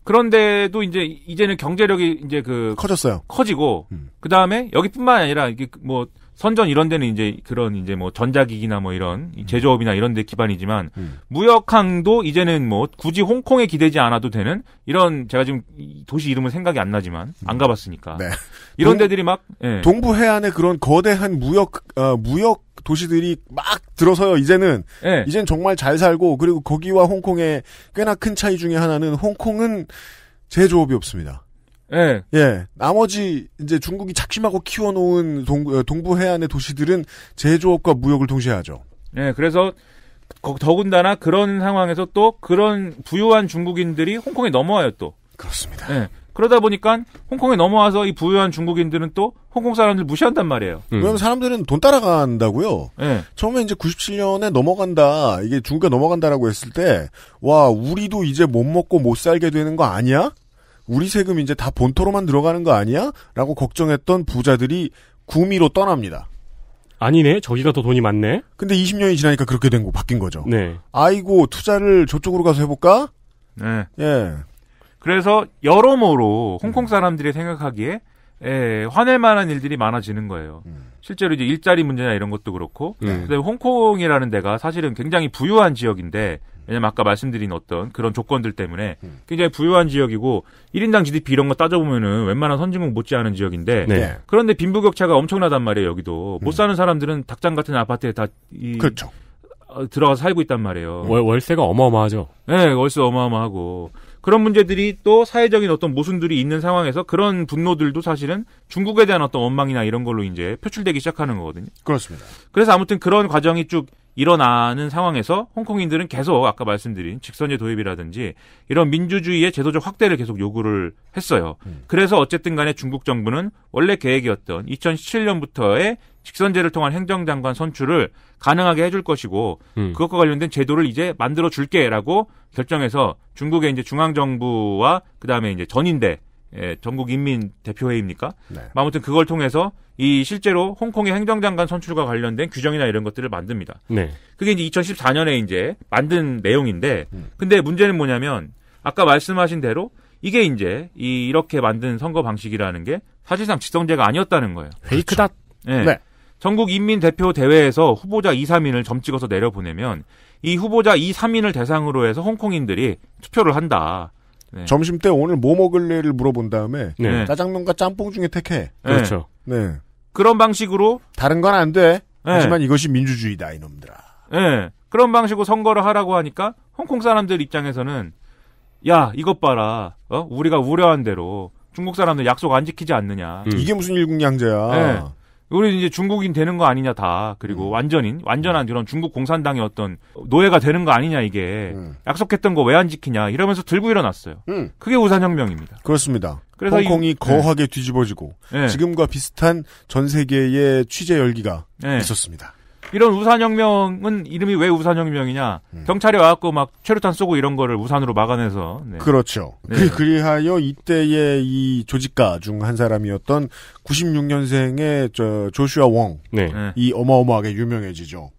그런데도 이제 이제는 경제력이 이제 그 커졌어요. 커지고 음. 그 다음에 여기뿐만 아니라 이게 뭐 선전 이런 데는 이제 그런 이제 뭐 전자기기나 뭐 이런 제조업이나 이런 데 기반이지만 음. 무역항도 이제는 뭐 굳이 홍콩에 기대지 않아도 되는 이런 제가 지금 도시 이름은 생각이 안 나지만 안 음. 가봤으니까 네. 이런 동, 데들이 막 예. 동부 해안에 그런 거대한 무역 어, 무역 도시들이 막 들어서요 이제는 예. 이젠 정말 잘 살고 그리고 거기와 홍콩의 꽤나 큰 차이 중에 하나는 홍콩은 제조업이 없습니다. 예. 예. 나머지 이제 중국이 착심하고 키워놓은 동, 어, 동부 해안의 도시들은 제조업과 무역을 동시에 하죠. 예. 그래서 더군다나 그런 상황에서 또 그런 부유한 중국인들이 홍콩에 넘어와요 또. 그렇습니다. 예. 그러다 보니까 홍콩에 넘어와서 이 부유한 중국인들은 또 홍콩 사람들 무시한단 말이에요. 음. 왜냐면 사람들은 돈 따라간다고요. 네. 처음에 이제 97년에 넘어간다 이게 중국에 넘어간다라고 했을 때와 우리도 이제 못 먹고 못 살게 되는 거 아니야? 우리 세금 이제 다 본토로만 들어가는 거 아니야? 라고 걱정했던 부자들이 구미로 떠납니다. 아니네. 저기가 더 돈이 많네. 근데 20년이 지나니까 그렇게 된 거 바뀐 거죠. 네. 아이고 투자를 저쪽으로 가서 해볼까? 네. 예. 그래서 여러모로 홍콩 사람들이 생각하기에 예, 화낼 만한 일들이 많아지는 거예요. 음. 실제로 이제 일자리 문제나 이런 것도 그렇고, 네. 홍콩이라는 데가 사실은 굉장히 부유한 지역인데 왜냐면 아까 말씀드린 어떤 그런 조건들 때문에 음. 굉장히 부유한 지역이고 1인당 GDP 이런 거 따져보면은 웬만한 선진국 못지않은 지역인데 네. 그런데 빈부격차가 엄청나단 말이에요 여기도 음. 못 사는 사람들은 닭장 같은 아파트에 다 이, 그렇죠. 어, 들어가서 살고 있단 말이에요. 음. 월, 세가 어마어마하죠. 네, 월세 어마어마하고 그런 문제들이 또 사회적인 어떤 모순들이 있는 상황에서 그런 분노들도 사실은 중국에 대한 어떤 원망이나 이런 걸로 이제 표출되기 시작하는 거거든요. 그렇습니다. 그래서 아무튼 그런 과정이 쭉 일어나는 상황에서 홍콩인들은 계속 아까 말씀드린 직선제 도입이라든지 이런 민주주의의 제도적 확대를 계속 요구를 했어요. 음. 그래서 어쨌든 간에 중국 정부는 원래 계획이었던 2017년부터의 직선제를 통한 행정장관 선출을 가능하게 해줄 것이고 음. 그것과 관련된 제도를 이제 만들어 줄게라고 결정해서 중국의 이제 중앙 정부와 그다음에 이제 전인대 예, 전국 인민 대표회의입니까? 네. 뭐 아무튼 그걸 통해서 이 실제로 홍콩의 행정장관 선출과 관련된 규정이나 이런 것들을 만듭니다. 네. 그게 이제 2014년에 이제 만든 내용인데, 음. 근데 문제는 뭐냐면 아까 말씀하신 대로 이게 이제 이 이렇게 만든 선거 방식이라는 게 사실상 직성제가 아니었다는 거예요. 페이크다. 그렇죠. 네. 네. 전국 인민 대표 대회에서 후보자 2, 3인을 점 찍어서 내려보내면 이 후보자 2, 3인을 대상으로 해서 홍콩인들이 투표를 한다. 네. 점심 때 오늘 뭐 먹을래를 물어본 다음에 네. 짜장면과 짬뽕 중에 택해. 네. 그렇죠. 네. 그런 방식으로 다른 건 안 돼. 네. 하지만 이것이 민주주의다 이놈들아. 네. 그런 방식으로 선거를 하라고 하니까 홍콩 사람들 입장에서는 야 이것 봐라. 어? 우리가 우려한 대로 중국 사람들 약속 안 지키지 않느냐. 음. 이게 무슨 일국양제야. 네. 우리 이제 중국인 되는 거 아니냐 다 그리고 음. 완전인 완전한 그런 음. 중국 공산당의 어떤 노예가 되는 거 아니냐 이게 음. 약속했던 거 왜 안 지키냐 이러면서 들고 일어났어요. 음. 그게 우산혁명입니다. 그렇습니다. 그래서 홍콩이 이, 네. 거하게 네. 뒤집어지고 네. 지금과 비슷한 전 세계의 취재 열기가 네. 있었습니다. 이런 우산혁명은 이름이 왜 우산혁명이냐? 음. 경찰이 와갖고 막 최루탄 쏘고 이런 거를 우산으로 막아내서. 네. 그렇죠. 네. 그, 리하여 이때의 이 조직가 중 한 사람이었던 96년생의 저 조슈아 웡. 네. 네. 이 어마어마하게 유명해지죠.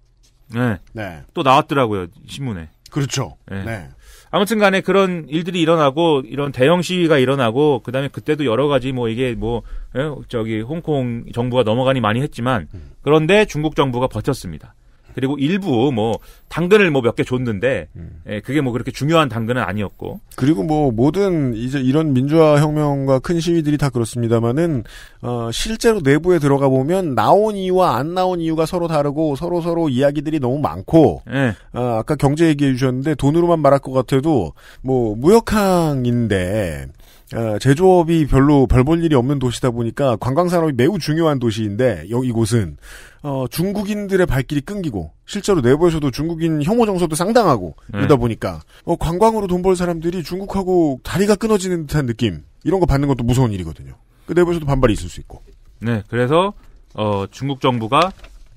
네. 네. 또 나왔더라고요 신문에. 그렇죠. 네. 네. 아무튼 간에 그런 일들이 일어나고 이런 대형 시위가 일어나고 그다음에 그때도 여러 가지 뭐 이게 뭐 예, 저기 홍콩 정부가 넘어가니 많이 했지만 음. 그런데 중국 정부가 버텼습니다. 그리고 일부 뭐 당근을 뭐 몇 개 줬는데 음. 예, 그게 뭐 그렇게 중요한 당근은 아니었고 그리고 뭐 모든 이제 이런 민주화 혁명과 큰 시위들이 다 그렇습니다만은 어, 실제로 내부에 들어가 보면 나온 이유와 안 나온 이유가 서로 다르고 서로 서로 이야기들이 너무 많고 예. 어, 아까 경제 얘기해 주셨는데 돈으로만 말할 것 같아도 뭐 무역항인데 어, 제조업이 별로 별 볼 일이 없는 도시다 보니까 관광 산업이 매우 중요한 도시인데 여기 이곳은 어, 중국인들의 발길이 끊기고 실제로 내부에서도 중국인 혐오 정서도 상당하고 네. 그러다 보니까 어, 관광으로 돈 벌 사람들이 중국하고 다리가 끊어지는 듯한 느낌 이런 거 받는 것도 무서운 일이거든요. 그 내부에서도 반발이 있을 수 있고. 네, 그래서 어, 중국 정부가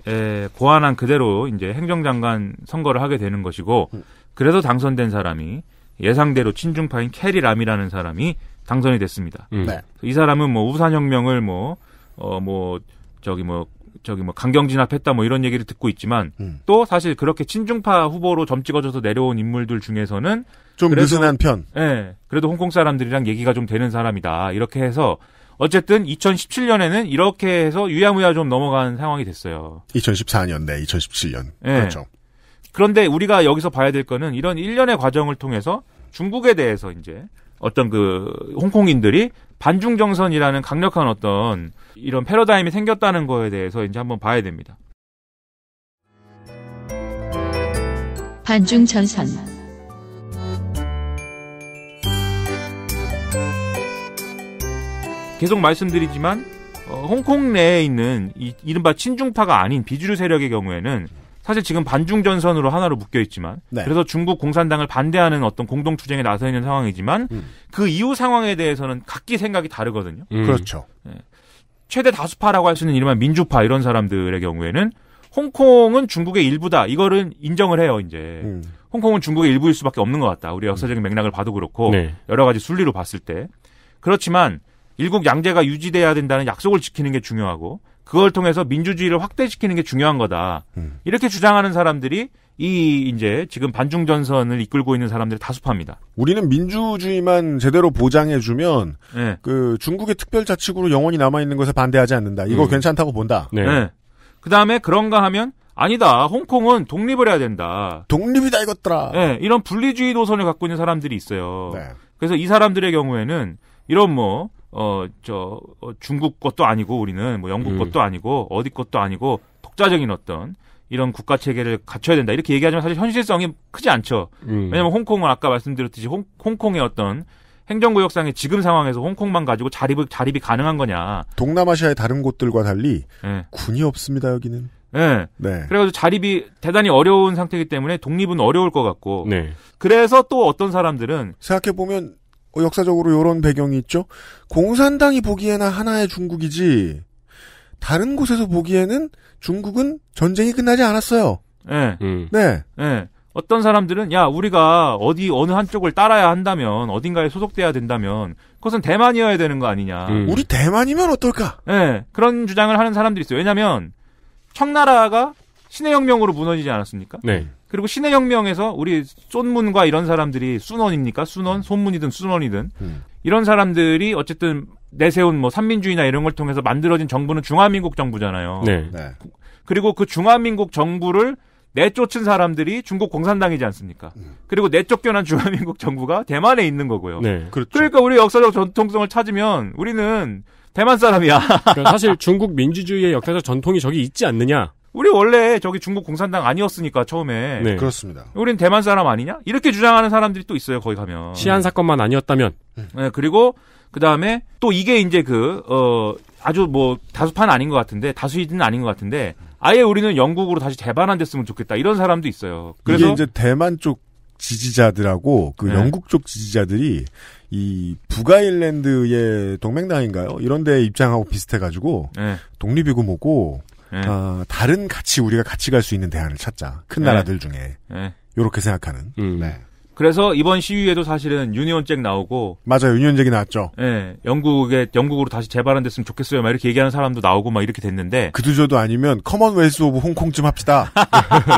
에, 고안한 그대로 이제 행정장관 선거를 하게 되는 것이고 음. 그래서 당선된 사람이 예상대로 친중파인 캐리 람이라는 사람이 당선이 됐습니다. 음. 네. 이 사람은 뭐 우산혁명을 뭐, 어, 뭐, 저기 뭐, 저기 뭐 강경 진압했다 뭐 이런 얘기를 듣고 있지만 음. 또 사실 그렇게 친중파 후보로 점 찍어져서 내려온 인물들 중에서는 좀 그래서, 느슨한 편. 예. 네, 그래도 홍콩 사람들이랑 얘기가 좀 되는 사람이다. 이렇게 해서 어쨌든 2017년에는 이렇게 해서 유야무야 좀 넘어간 상황이 됐어요. 2014년 네, 2017년. 네. 그렇죠. 그런데 우리가 여기서 봐야 될 거는 이런 일련의 과정을 통해서 중국에 대해서 이제 어떤 그 홍콩인들이 반중 정선이라는 강력한 어떤 이런 패러다임이 생겼다는 거에 대해서 이제 한번 봐야 됩니다. 반중 전선 계속 말씀드리지만 어, 홍콩 내에 있는 이, 이른바 친중파가 아닌 비주류 세력의 경우에는 사실 지금 반중 전선으로 하나로 묶여 있지만 네. 그래서 중국 공산당을 반대하는 어떤 공동 투쟁에 나서 있는 상황이지만 음. 그 이후 상황에 대해서는 각기 생각이 다르거든요. 음. 그렇죠. 네. 최대 다수파라고 할 수 있는 이름바 민주파 이런 사람들의 경우에는 홍콩은 중국의 일부다. 이거를 인정을 해요, 이제. 음. 홍콩은 중국의 일부일 수밖에 없는 것 같다. 우리 역사적인 음. 맥락을 봐도 그렇고 네. 여러 가지 순리로 봤을 때. 그렇지만 일국 양제가 유지돼야 된다는 약속을 지키는 게 중요하고 그걸 통해서 민주주의를 확대시키는 게 중요한 거다. 음. 이렇게 주장하는 사람들이 이 이제 지금 반중 전선을 이끌고 있는 사람들이 다수파입니다. 우리는 민주주의만 제대로 보장해 주면 네. 그 중국의 특별자치구로 영원히 남아 있는 것에 반대하지 않는다. 이거 음. 괜찮다고 본다. 네. 네. 그다음에 그런가 하면 아니다. 홍콩은 독립을 해야 된다. 독립이다 이것들아. 네, 이런 분리주의 노선을 갖고 있는 사람들이 있어요. 네. 그래서 이 사람들의 경우에는 이런 뭐 어, 저, 어, 중국 것도 아니고 우리는 뭐 영국 음. 것도 아니고 어디 것도 아니고 독자적인 어떤 이런 국가 체계를 갖춰야 된다. 이렇게 얘기하지만 사실 현실성이 크지 않죠. 음. 왜냐면 하 홍콩은 아까 말씀드렸듯이 홍, 홍콩의 어떤 행정구역상의 지금 상황에서 홍콩만 가지고 자립을 자립이 가능한 거냐. 동남아시아의 다른 곳들과 달리 네. 군이 없습니다, 여기는. 네. 네. 그래가지고 자립이 대단히 어려운 상태이기 때문에 독립은 어려울 것 같고. 네. 그래서 또 어떤 사람들은 생각해보면 어, 역사적으로 이런 배경이 있죠. 공산당이 보기에는 하나의 중국이지 다른 곳에서 보기에는 중국은 전쟁이 끝나지 않았어요. 네. 음. 네. 네. 어떤 사람들은 야 우리가 어디 어느 한쪽을 따라야 한다면 어딘가에 소속돼야 된다면 그것은 대만이어야 되는 거 아니냐. 음. 우리 대만이면 어떨까? 네. 그런 주장을 하는 사람들이 있어요. 왜냐하면 청나라가 신의혁명으로 무너지지 않았습니까? 네. 그리고 신의혁명에서 우리 쏜문과 이런 사람들이 순원입니까? 순원, 음. 손문이든 순원이든 음. 이런 사람들이 어쨌든 내세운 뭐 삼민주의나 이런 걸 통해서 만들어진 정부는 중화민국 정부잖아요. 네. 네. 그리고 그 중화민국 정부를 내쫓은 사람들이 중국 공산당이지 않습니까? 음. 그리고 내쫓겨난 중화민국 정부가 대만에 있는 거고요. 네. 그렇죠. 그러니까 우리 역사적 전통성을 찾으면 우리는 대만 사람이야. 그러니까 사실 <laughs> 중국 민주주의의 역사적 전통이 저기 있지 않느냐? 우리 원래 저기 중국 공산당 아니었으니까 처음에 네. 네. 그렇습니다. 우린 대만 사람 아니냐? 이렇게 주장하는 사람들이 또 있어요. 거기 가면 시한 사건만 아니었다면. 음. 네 그리고 그 다음에 또 이게 이제 그어 아주 뭐 다수판 아닌 것 같은데 다수이든 아닌 것 같은데 아예 우리는 영국으로 다시 재반환됐으면 좋겠다 이런 사람도 있어요. 그래서 이게 이제 대만 쪽 지지자들하고 그 네. 영국 쪽 지지자들이 이 북아일랜드의 동맹당인가요? 이런 데 입장하고 비슷해가지고 네. 독립이고 뭐고 네. 어, 다른 같이 우리가 같이 갈 수 있는 대안을 찾자. 큰 예. 나라들 중에. 예. 요렇게 생각하는. 음. 네. 그래서 이번 시위에도 사실은 유니온잭 나오고 맞아요 유니온잭이 나왔죠. 예, 영국에 영국으로 다시 재발한됐으면 좋겠어요. 막 이렇게 얘기하는 사람도 나오고 막 이렇게 됐는데 그두저도 아니면 커먼웰스 오브 홍콩 쯤 합시다.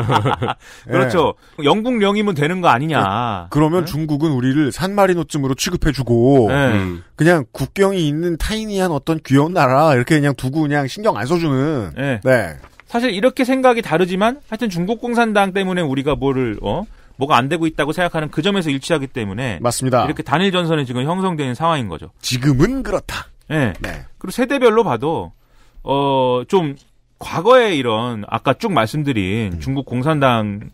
<laughs> 그렇죠. 예. 영국 령이면 되는 거 아니냐. 예. 그러면 응? 예? 중국은 우리를 산마리노쯤으로 취급해주고 예. 음. 그냥 국경이 있는 타이니한 어떤 귀여운 나라 이렇게 그냥 두고 그냥 신경 안 써주는. 예. 네. 사실 이렇게 생각이 다르지만 하여튼 중국 공산당 때문에 우리가 뭐를 어 뭐가 안 되고 있다고 생각하는 그 점에서 일치하기 때문에 맞습니다. 이렇게 단일 전선이 지금 형성되는 상황인 거죠. 지금은 그렇다. 네. 네. 그리고 세대별로 봐도 어좀 과거에 이런 아까 쭉 말씀드린 음. 중국 공산당의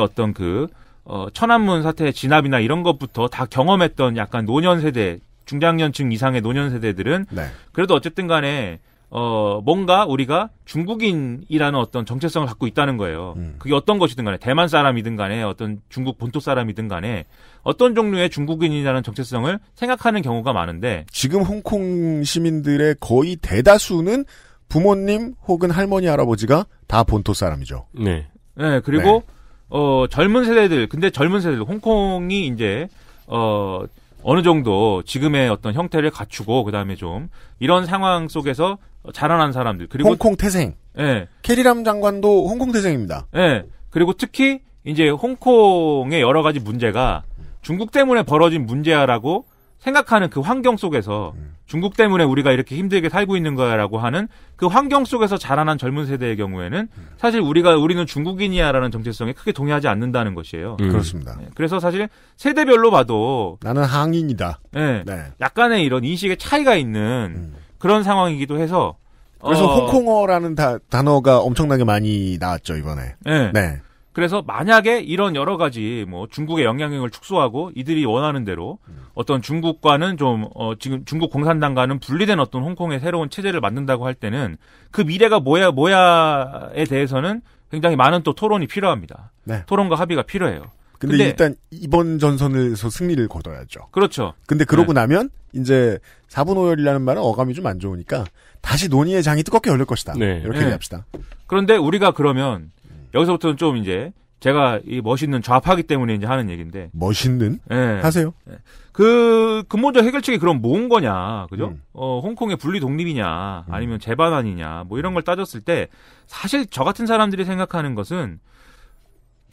어떤 그 어, 천안문 사태 진압이나 이런 것부터 다 경험했던 약간 노년 세대 중장년층 이상의 노년 세대들은 네. 그래도 어쨌든 간에 어, 뭔가 우리가 중국인이라는 어떤 정체성을 갖고 있다는 거예요. 음. 그게 어떤 것이든 간에, 대만 사람이든 간에, 어떤 중국 본토 사람이든 간에, 어떤 종류의 중국인이라는 정체성을 생각하는 경우가 많은데. 지금 홍콩 시민들의 거의 대다수는 부모님 혹은 할머니, 할아버지가 다 본토 사람이죠. 네. 네, 그리고, 네. 어, 젊은 세대들, 근데 젊은 세대들, 홍콩이 이제, 어, 어느 정도 지금의 어떤 형태를 갖추고, 그 다음에 좀, 이런 상황 속에서 어, 자라난 사람들 그리고 홍콩 태생. 예. 캐리람 장관도 홍콩 태생입니다. 예. 그리고 특히 이제 홍콩의 여러 가지 문제가 중국 때문에 벌어진 문제야라고 생각하는 그 환경 속에서 중국 때문에 우리가 이렇게 힘들게 살고 있는 거야라고 하는 그 환경 속에서 자라난 젊은 세대의 경우에는 사실 우리가 우리는 중국인이야라는 정체성에 크게 동의하지 않는다는 것이에요. 음. 그렇습니다. 예. 그래서 사실 세대별로 봐도 나는 항인이다. 네, 네. 약간의 이런 인식의 차이가 있는 음. 그런 상황이기도 해서 그래서 어... 홍콩어라는 다, 단어가 엄청나게 많이 나왔죠 이번에. 네. 네. 그래서 만약에 이런 여러 가지 뭐 중국의 영향력을 축소하고 이들이 원하는 대로 어떤 중국과는 좀 어 지금 중국 공산당과는 분리된 어떤 홍콩의 새로운 체제를 만든다고 할 때는 그 미래가 뭐야 뭐야에 대해서는 굉장히 많은 또 토론이 필요합니다. 네. 토론과 합의가 필요해요. 근데, 근데, 일단 이번 전선에서 승리를 거둬야죠. 그렇죠. 근데 그러고 네. 나면 이제 4분 5열이라는 말은 어감이 좀 안 좋으니까 다시 논의의 장이 뜨겁게 열릴 것이다. 네. 이렇게 네. 합시다 그런데 우리가 그러면 음. 여기서부터는 좀 이제 제가 이 멋있는 좌파기 때문에 이제 하는 얘기인데 멋있는 네. 하세요. 네. 그 근본적 해결책이 그럼 뭔 거냐, 그죠? 음. 어 홍콩의 분리 독립이냐, 음. 아니면 재반환이냐, 뭐 이런 걸 따졌을 때 사실 저 같은 사람들이 생각하는 것은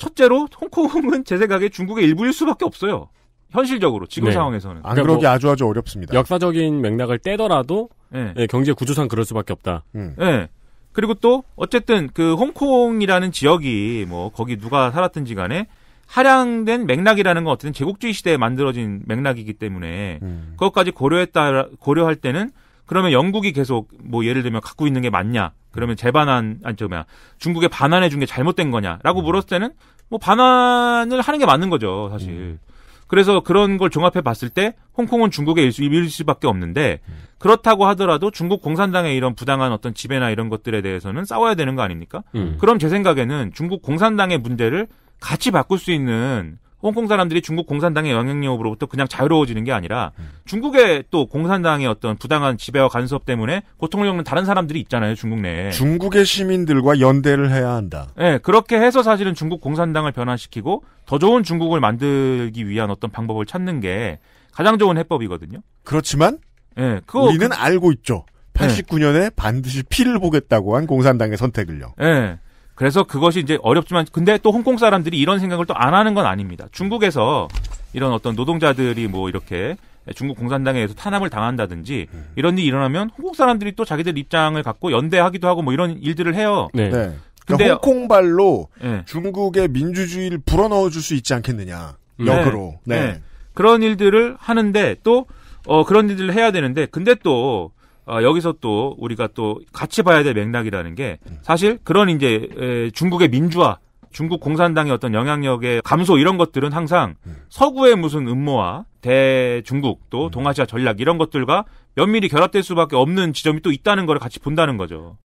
첫째로 홍콩은 제 생각에 중국의 일부일 수밖에 없어요. 현실적으로 지금 네. 상황에서는 안 그러니까 그러기 뭐 아주 아주 어렵습니다. 역사적인 맥락을 떼더라도 네. 네, 경제 구조상 그럴 수밖에 없다. 음. 네. 그리고 또 어쨌든 그 홍콩이라는 지역이 뭐 거기 누가 살았든지 간에 하량된 맥락이라는 건 어쨌든 제국주의 시대에 만들어진 맥락이기 때문에 음. 그것까지 고려했다 고려할 때는 그러면 영국이 계속 뭐 예를 들면 갖고 있는 게 맞냐? 그러면 재반한 아니 저 뭐야 중국에 반환해 준 게 잘못된 거냐라고 음. 물었을 때는 뭐 반환을 하는 게 맞는 거죠, 사실. 음. 그래서 그런 걸 종합해 봤을 때 홍콩은 중국의 일수일 수밖에 없는데 음. 그렇다고 하더라도 중국 공산당의 이런 부당한 어떤 지배나 이런 것들에 대해서는 싸워야 되는 거 아닙니까? 음. 그럼 제 생각에는 중국 공산당의 문제를 같이 바꿀 수 있는 홍콩 사람들이 중국 공산당의 영향력으로부터 그냥 자유로워지는 게 아니라 음. 중국의 또 공산당의 어떤 부당한 지배와 간섭 때문에 고통을 겪는 다른 사람들이 있잖아요, 중국 내에. 중국의 시민들과 연대를 해야 한다. 네, 그렇게 해서 사실은 중국 공산당을 변화시키고 더 좋은 중국을 만들기 위한 어떤 방법을 찾는 게 가장 좋은 해법이거든요. 그렇지만 네, 우리는 그... 알고 있죠. 89년에 예. 반드시 피를 보겠다고 한 공산당의 선택을요. 네. 그래서 그것이 이제 어렵지만 근데 또 홍콩 사람들이 이런 생각을 또 안 하는 건 아닙니다. 중국에서 이런 어떤 노동자들이 뭐 이렇게 중국 공산당에 의해서 탄압을 당한다든지 이런 일이 일어나면 홍콩 사람들이 또 자기들 입장을 갖고 연대하기도 하고 뭐 이런 일들을 해요. 네. 네. 그러니까 근데 그러니까 홍콩발로 네. 중국의 민주주의를 불어넣어 줄 수 있지 않겠느냐. 음. 역으로. 네. 네. 네. 그런 일들을 하는데 또 어, 그런 일들을 해야 되는데 근데 또 어, 여기서 또 우리가 또 같이 봐야 될 맥락이라는 게 사실 그런 이제 에, 중국의 민주화, 중국 공산당의 어떤 영향력의 감소 이런 것들은 항상 서구의 무슨 음모와 대중국 또 음. 동아시아 전략 이런 것들과 면밀히 결합될 수밖에 없는 지점이 또 있다는 걸 같이 본다는 거죠.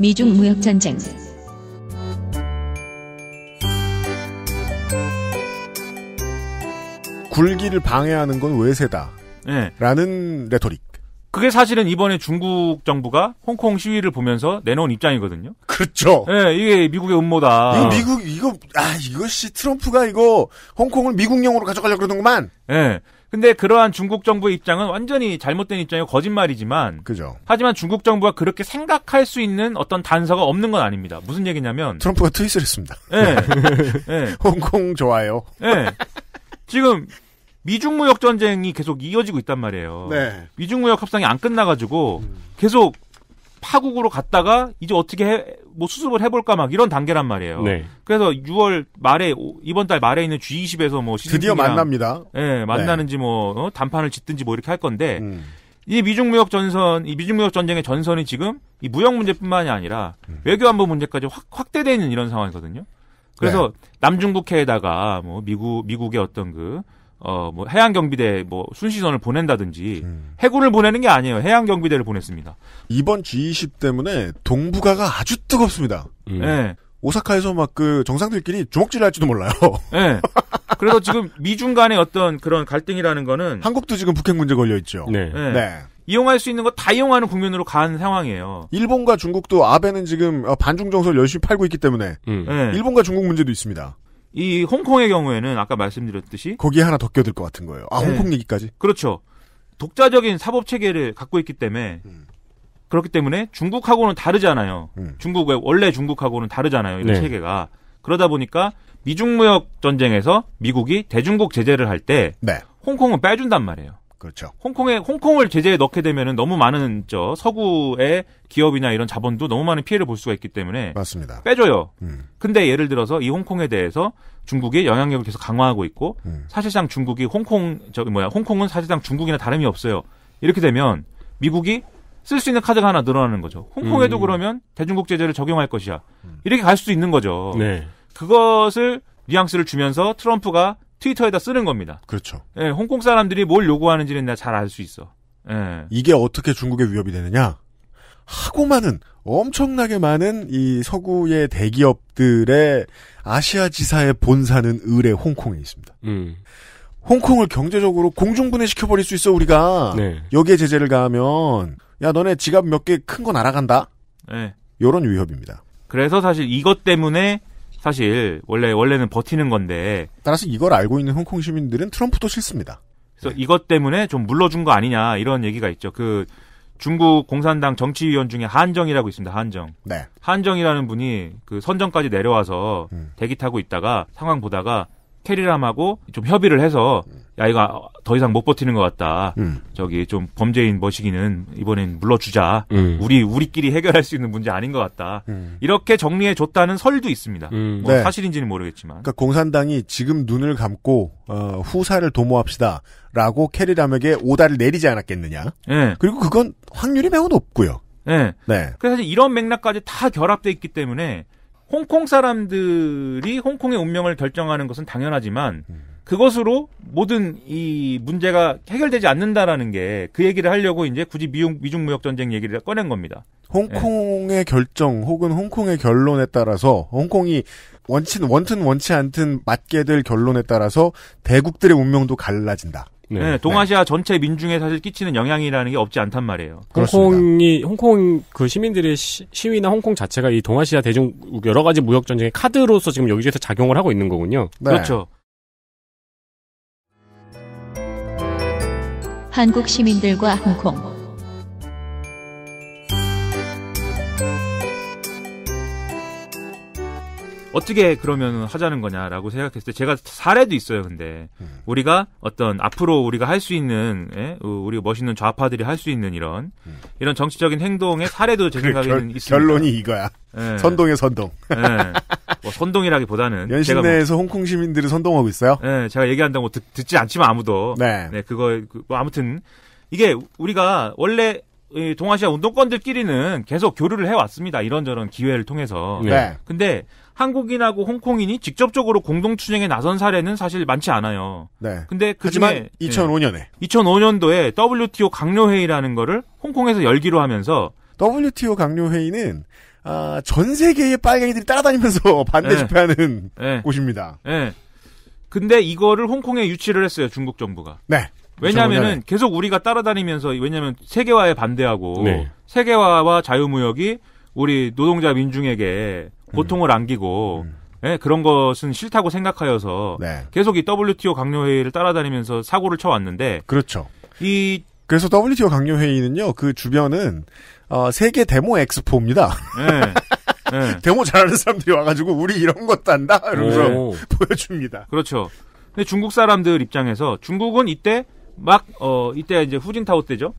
미중 무역 전쟁 굴기를 방해하는 건 외세다. 네. 라는 레토릭. 그게 사실은 이번에 중국 정부가 홍콩 시위를 보면서 내놓은 입장이거든요. 그렇죠. 예, 이게 미국의 음모다. 이거 미국, 이거, 아, 이것이 트럼프가 이거 홍콩을 미국령으로 가져가려고 그러는구만. 예. 근데 그러한 중국 정부의 입장은 완전히 잘못된 입장이고 거짓말이지만. 그죠. 하지만 중국 정부가 그렇게 생각할 수 있는 어떤 단서가 없는 건 아닙니다. 무슨 얘기냐면. 트럼프가 트윗을 했습니다. 예. <laughs> 예. 홍콩 좋아요. 예. 지금 미중 무역 전쟁이 계속 이어지고 있단 말이에요. 네. 미중 무역 협상이 안 끝나가지고 계속 파국으로 갔다가 이제 어떻게 해, 뭐 수습을 해볼까 막 이런 단계란 말이에요. 네. 그래서 6월 말에 이번 달 말에 있는 G20에서 뭐 드디어 만납니다. 예, 만나는지 네. 뭐 어, 단판을 짓든지 뭐 이렇게 할 건데 음. 이 미중 무역 전선, 이 미중 무역 전쟁의 전선이 지금 이 무역 문제뿐만이 아니라 음. 외교 안보 문제까지 확확대있는 이런 상황이거든요. 그래서 네. 남중국해에다가 뭐 미국 미국의 어떤 그 어, 뭐 해양 경비대 뭐 순시선을 보낸다든지 음. 해군을 보내는 게 아니에요. 해양 경비대를 보냈습니다. 이번 G20 때문에 동북아가 아주 뜨겁습니다. 음. 네. 네. 오사카에서 막 그 정상들끼리 주먹질 할지도 몰라요. 네. 그래서 지금 미중 간의 어떤 그런 갈등이라는 거는 한국도 지금 북핵 문제 걸려 있죠. 네. 네. 네. 이용할 수 있는 거 다 이용하는 국면으로 간 상황이에요. 일본과 중국도 아베는 지금 반중 정서를 열심히 팔고 있기 때문에 음. 네. 일본과 중국 문제도 있습니다. 이 홍콩의 경우에는 아까 말씀드렸듯이 거기에 하나 더 껴들 것 같은 거예요. 아 네. 홍콩 네. 얘기까지. 그렇죠. 독자적인 사법 체계를 갖고 있기 때문에 음. 그렇기 때문에 중국하고는 다르잖아요. 음. 중국의 원래 중국하고는 다르잖아요. 이 네. 체계가 그러다 보니까 미중 무역 전쟁에서 미국이 대중국 제재를 할때 네. 홍콩은 빼준단 말이에요. 그렇죠. 홍콩에 홍콩을 제재에 넣게 되면은 너무 많은 저 서구의 기업이나 이런 자본도 너무 많은 피해를 볼 수가 있기 때문에 맞습니다. 빼줘요. 음. 근데 예를 들어서 이 홍콩에 대해서 중국이 영향력을 계속 강화하고 있고 음. 사실상 중국이 홍콩 저 뭐야 홍콩은 사실상 중국이나 다름이 없어요. 이렇게 되면 미국이 쓸 수 있는 카드가 하나 늘어나는 거죠. 홍콩에도 음. 그러면 대중국 제재를 적용할 것이야. 음. 이렇게 갈 수도 있는 거죠. 네. 그것을 뉘앙스를 주면서 트럼프가 트위터에다 쓰는 겁니다. 그렇죠. 예, 홍콩 사람들이 뭘 요구하는지는 나 잘 알 수 있어. 예. 이게 어떻게 중국의 위협이 되느냐? 하고 많은 엄청나게 많은 이 서구의 대기업들의 아시아 지사의 본사는 의뢰 홍콩에 있습니다. 음. 홍콩을 경제적으로 공중분해 시켜버릴 수 있어 우리가 네. 여기에 제재를 가하면 야 너네 지갑 몇 개 큰 거 날아간다. 네. 요런 위협입니다. 그래서 사실 이것 때문에 사실 원래 원래는 버티는 건데 따라서 이걸 알고 있는 홍콩 시민들은 트럼프도 싫습니다. 그래서 네. 이것 때문에 좀 물러준 거 아니냐 이런 얘기가 있죠. 그 중국 공산당 정치위원 중에 한정이라고 있습니다. 한정. 네. 한정이라는 분이 그 선정까지 내려와서 음. 대기 타고 있다가 상황 보다가 캐리람하고 좀 협의를 해서 음. 야 이거 더 이상 못 버티는 것 같다. 음. 저기 좀 범죄인 머시기는 이번엔 물러주자. 음. 우리 우리끼리 해결할 수 있는 문제 아닌 것 같다. 음. 이렇게 정리해 줬다는 설도 있습니다. 뭐 네. 사실인지는 모르겠지만. 그러니까 공산당이 지금 눈을 감고 어, 후사를 도모합시다라고 캐리람에게 오다를 내리지 않았겠느냐. 네. 그리고 그건 확률이 매우 높고요. 네. 네. 그래서 사실 이런 맥락까지 다 결합돼 있기 때문에 홍콩 사람들이 홍콩의 운명을 결정하는 것은 당연하지만 그것으로 모든 이 문제가 해결되지 않는다라는 게 그 얘기를 하려고 이제 굳이 미중, 미중 무역 전쟁 얘기를 꺼낸 겁니다. 홍콩의 예. 결정 혹은 홍콩의 결론에 따라서 홍콩이 원친 원튼 원치 않든 맞게 될 결론에 따라서 대국들의 운명도 갈라진다. 네. 네. 동아시아 전체 민중에 사실 끼치는 영향이라는 게 없지 않단 말이에요. 홍콩이 홍콩 그 시민들의 시, 위나 홍콩 자체가 이 동아시아 대중 여러 가지 무역 전쟁의 카드로서 지금 여기저기서 작용을 하고 있는 거군요. 네. 그렇죠. 한국 시민들과 홍콩 어떻게 그러면 하자는 거냐라고 생각했을 때 제가 사례도 있어요. 근데 음. 우리가 어떤 앞으로 우리가 할 수 있는 예? 우리 멋있는 좌파들이 할 수 있는 이런 음. 이런 정치적인 행동의 사례도 제 생각에는 있습니다. 결론이 이거야. 예. 선동의 선동. 예. 뭐 선동이라기보다는 연신내에서 뭐, 홍콩 시민들을 선동하고 있어요. 예, 제가 얘기한다고 듣, 지 않지만 아무도 네, 네 그거 그, 뭐 아무튼 이게 우리가 원래 동아시아 운동권들끼리는 계속 교류를 해왔습니다. 이런저런 기회를 통해서. 네. 근데 한국인하고 홍콩인이 직접적으로 공동 투쟁에 나선 사례는 사실 많지 않아요. 네. 근데 그중에 2005년에 예. 네, 2005년도에 WTO 강료회의라는 거를 홍콩에서 열기로 하면서 WTO 강료회의는 아, 전 세계의 빨갱이들이 따라다니면서 <laughs> 반대 예. 집회하는 네. 곳입니다. 네. 근데 이거를 홍콩에 유치를 했어요, 중국 정부가. 네. 왜냐면은 계속 우리가 따라다니면서 왜냐면 세계화에 반대하고 네. 세계화와 자유무역이 우리 노동자 민중에게 음. 고통을 안기고 네, 그런 것은 싫다고 생각하여서 네. 계속 이 WTO 강요회의를 따라다니면서 사고를 쳐왔는데 그렇죠. 이 그래서 WTO 강요회의는요 그 주변은 어, 세계 데모 엑스포입니다. 네. 네. <laughs> 데모 잘하는 사람들이 와가지고 우리 이런 것도 한다 이러면서 오. 보여줍니다. 그렇죠. 근데 중국 사람들 입장에서 중국은 이때 막 어, 이때 이제 후진타오 때죠.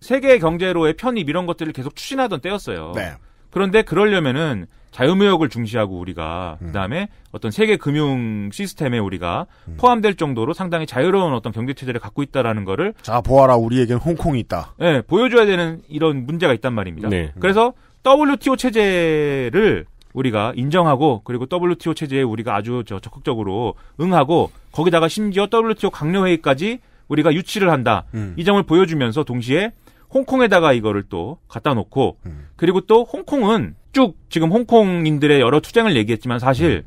세계 경제로의 편입 이런 것들을 계속 추진하던 때였어요. 네. 그런데 그러려면은 자유무역을 중시하고 우리가 음. 그다음에 어떤 세계 금융 시스템에 우리가 음. 포함될 정도로 상당히 자유로운 어떤 경제 체제를 갖고 있다라는 거를 자 보아라 우리에겐 홍콩이 있다. 예, 네, 보여줘야 되는 이런 문제가 있단 말입니다. 네. 그래서 WTO 체제를 우리가 인정하고 그리고 WTO 체제에 우리가 아주 적극적으로 응하고 거기다가 심지어 WTO 강력회의까지 우리가 유치를 한다. 음. 이 점을 보여주면서 동시에 홍콩에다가 이거를 또 갖다 놓고 음. 그리고 또 홍콩은 쭉 지금 홍콩인들의 여러 투쟁을 얘기했지만 사실